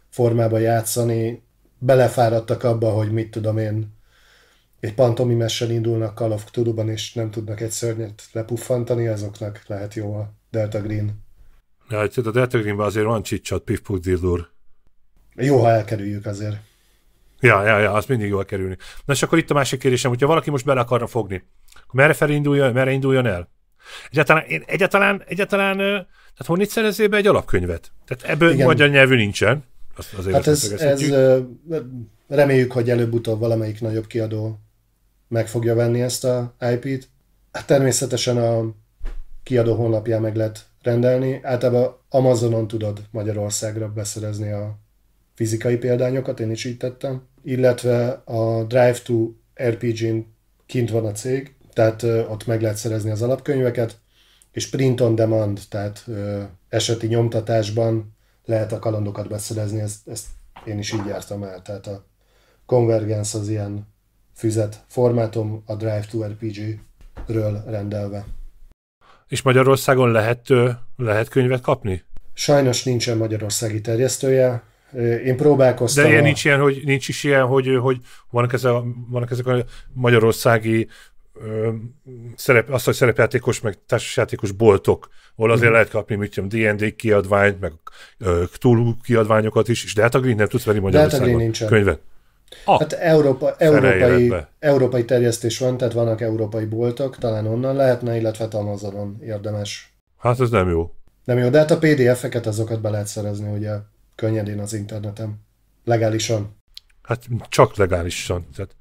formába játszani, belefáradtak abba, hogy mit tudom én, egy pantomimessel indulnak Call of Cthulhu-ban, és nem tudnak egy szörnyet lepuffantani, azoknak lehet jó a Delta Green. Ja, tudod, Ethereumben azért van csicsat, pif dillur. Jó, ha elkerüljük azért. Ja, ja, ja, az mindig jól kerülni. Na és akkor itt a másik kérdésem, hogyha valaki most bele akarna fogni, akkor merre felé induljon, merre induljon el? Egyáltalán, én egyáltalán, egyáltalán, tehát honnit szerezzél be egy alapkönyvet? Tehát ebből Igen. magyar nyelvű nincsen. Azt, azért hát ez, ez, reméljük, hogy előbb-utóbb valamelyik nagyobb kiadó meg fogja venni ezt a IP-t. Hát természetesen a kiadó honlapján meg lehet rendelni. Általában Amazonon tudod Magyarországra beszerezni a fizikai példányokat, én is így tettem. Illetve a Drive to RPG-n kint van a cég, tehát ott meg lehet szerezni az alapkönyveket, és print on demand, tehát eseti nyomtatásban lehet a kalandokat beszerezni, ezt, ezt én is így jártam el, tehát a Convergence az ilyen füzet formátum a Drive to RPG-ről rendelve. És Magyarországon lehet, lehet könyvet kapni? Sajnos nincsen magyarországi terjesztője. Én próbálkoztam. De ilyen a... nincs, ilyen, hogy, nincs is ilyen, hogy, hogy vannak, ezek a, vannak ezek a magyarországi szerep, azt, hogy szerepjátékos, meg társasjátékos boltok, ahol azért mm. lehet kapni, mit tudom, D&D kiadványt, meg ö, kiadványokat is, és Delta hát Green nem tudsz venni hát Magyarországon könyvet. A. Hát Európa, európai, európai terjesztés van, tehát vannak európai boltok, talán onnan lehetne, illetve Amazonon érdemes. Hát ez nem jó. Nem jó, de hát a PDF-eket azokat be lehet szerezni ugye könnyedén az interneten. Legálisan. Hát csak legálisan. Tehát,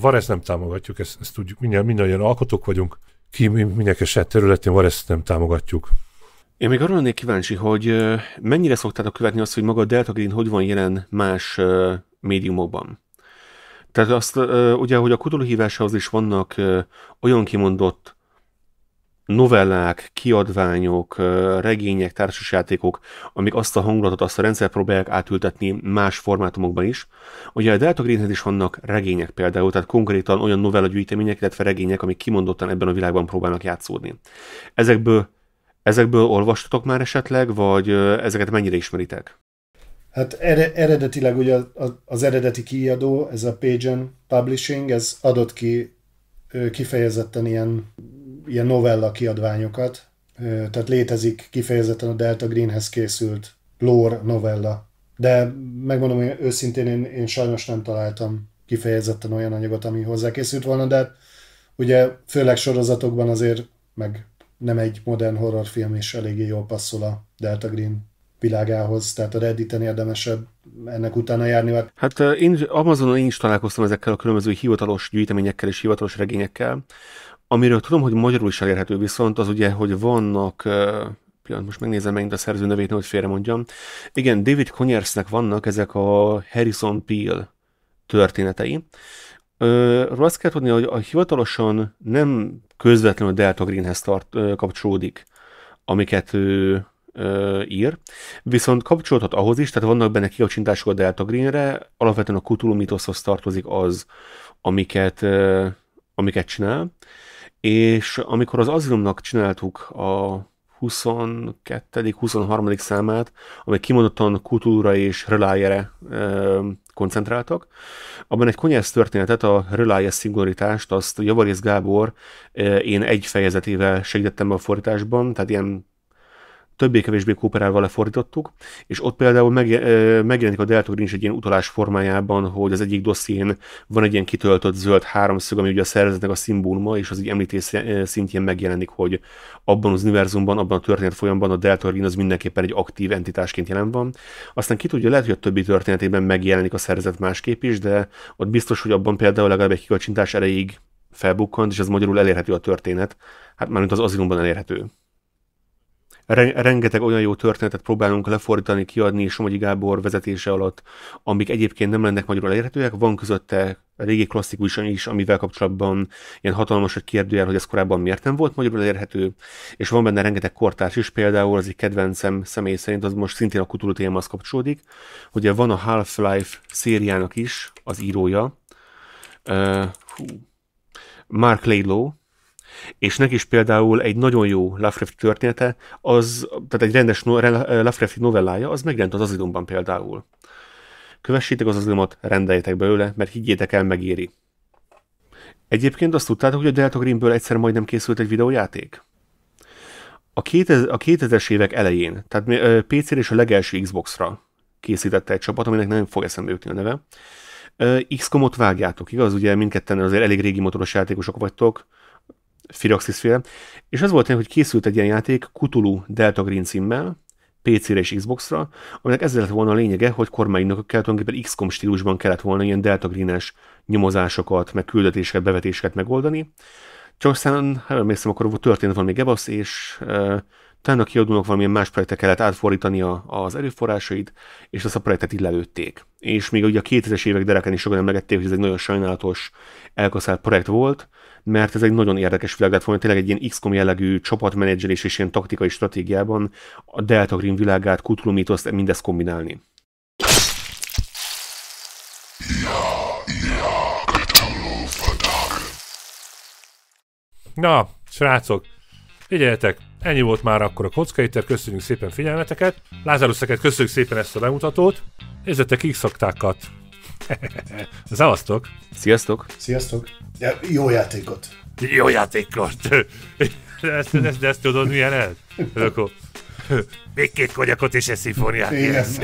van ezt nem támogatjuk, ezt, ezt tudjuk, minden, mindannyian alkotók vagyunk, ki minek eset területén van ezt nem támogatjuk. Én még arra lennék kíváncsi, hogy mennyire szoktátok követni azt, hogy maga a Delta Green hogy van jelen más médiumokban? Tehát azt ugye, hogy a kutolóhíváshoz is vannak olyan kimondott novellák, kiadványok, regények, társasjátékok, amik azt a hangulatot, azt a rendszer próbálják átültetni más formátumokban is. Ugye a Delta Greenhez is vannak regények például, tehát konkrétan olyan novella-gyűjtemények, illetve regények, amik kimondottan ebben a világban próbálnak játszódni. Ezekből, ezekből olvastatok már esetleg, vagy ezeket mennyire ismeritek? Hát eredetileg ugye az eredeti kiadó, ez a Pageon Publishing, ez adott ki kifejezetten ilyen, ilyen novella kiadványokat, tehát létezik kifejezetten a Delta Greenhez készült lore novella. De megmondom hogy őszintén, én, én sajnos nem találtam kifejezetten olyan anyagot, ami hozzá készült volna, de ugye főleg sorozatokban azért, meg nem egy modern horrorfilm is eléggé jól passzol a Delta Green világához, tehát a Redditen érdemesebb ennek utána járni. Mert... Hát én Amazonon én is találkoztam ezekkel a különböző hivatalos gyűjteményekkel és hivatalos regényekkel, amiről tudom, hogy magyarul is elérhető, viszont az ugye, hogy vannak most megnézem megint a szerző nevét, hogy félre mondjam. Igen, David Conyersnek vannak ezek a Harrison Peel történetei. Ö, azt kell tudni, hogy a hivatalosan nem közvetlenül a Delta Greenhez tart, kapcsolódik, amiket ö, ö, ír, viszont kapcsolódhat ahhoz is, tehát vannak benne kiacsintások a Delta Greenre, alapvetően a Cthulhu mitoszhoz tartozik az, amiket, ö, amiket csinál, és amikor az Azilumnak csináltuk a 22.-23. számát, amely kimondottan kultúra és relájere koncentráltak. Abban egy konyász történetet, a Reláje szingularitást, azt Javarész Gábor én egy fejezetével segítettem a fordításban, tehát ilyen többé-kevésbé kooperálva lefordítottuk, és ott például megjelenik a Delta Green egy ilyen utalás formájában, hogy az egyik dosszén van egy ilyen kitöltött zöld háromszög, ami ugye a szervezetnek a szimbóluma, és az így említés szintjén megjelenik, hogy abban az univerzumban, abban a történet folyamban a Delta Green az mindenképpen egy aktív entitásként jelen van. Aztán ki tudja, lehet, hogy a többi történetében megjelenik a szervezet másképp is, de ott biztos, hogy abban például legalább egy kikacsintás erejéig felbukkant, és ez magyarul elérhető a történet, hát mármint az azilumban elérhető rengeteg olyan jó történetet próbálunk lefordítani, kiadni Somogyi Gábor vezetése alatt, amik egyébként nem lennek magyarul elérhetőek. Van közötte régi klasszikus is, amivel kapcsolatban ilyen hatalmas a kérdőjel, hogy ez korábban miért nem volt magyarul elérhető, és van benne rengeteg kortárs is, például az egy kedvencem személy szerint, az most szintén a Cthulhu témához kapcsolódik, hogy van a Half-Life szériának is az írója, uh, hú, Mark Laylow, és neki is például egy nagyon jó Lovecraft története, az, tehát egy rendes no, Lovecraft novellája, az megjelent az azidumban például. Kövessétek az azidomot, rendeljetek belőle, mert higgyétek el, megéri. Egyébként azt tudtátok, hogy a Delta Greenből egyszer majdnem készült egy videójáték? A, 2000, a 2000-es évek elején, tehát PC-re és a legelső Xbox-ra készítette egy csapat, aminek nem fog eszembe jutni a neve. XCOM-ot vágjátok, igaz? Ugye mindketten azért elég régi motoros játékosok vagytok, Firaxis fél. és az volt hogy készült egy ilyen játék Cthulhu Delta Green címmel, PC-re és Xbox-ra, aminek ezzel lett volna a lényege, hogy kormánynak tulajdonképpen XCOM stílusban kellett volna ilyen Delta Green-es nyomozásokat, meg küldetéseket, bevetéseket megoldani. Csak aztán, ha emlékszem, akkor történt valami gebasz, és e, talán a kiadónak valamilyen más projektre kellett átfordítani a, az erőforrásait, és azt a projektet így lelőtték. És még ugye a 2000-es évek derekán is sokan emlegették, hogy ez egy nagyon sajnálatos, elkaszált projekt volt, mert ez egy nagyon érdekes világ lett volna, tényleg egy ilyen XCOM jellegű csapatmenedzselés és ilyen taktikai stratégiában a Delta Green világát, Cthulhu mítoszt, mindezt kombinálni. Na, srácok, figyeljetek, ennyi volt már akkor a kockaiter, köszönjük szépen figyelmeteket. Lázárus köszönjük szépen ezt a bemutatót. Nézzetek x Szevasztok! Sziasztok! Sziasztok! Ja, jó játékot! Jó játékot! De ezt, ezt, ezt tudod, milyen el? Akkor még két konyakot és egy szimfóniát. Igen.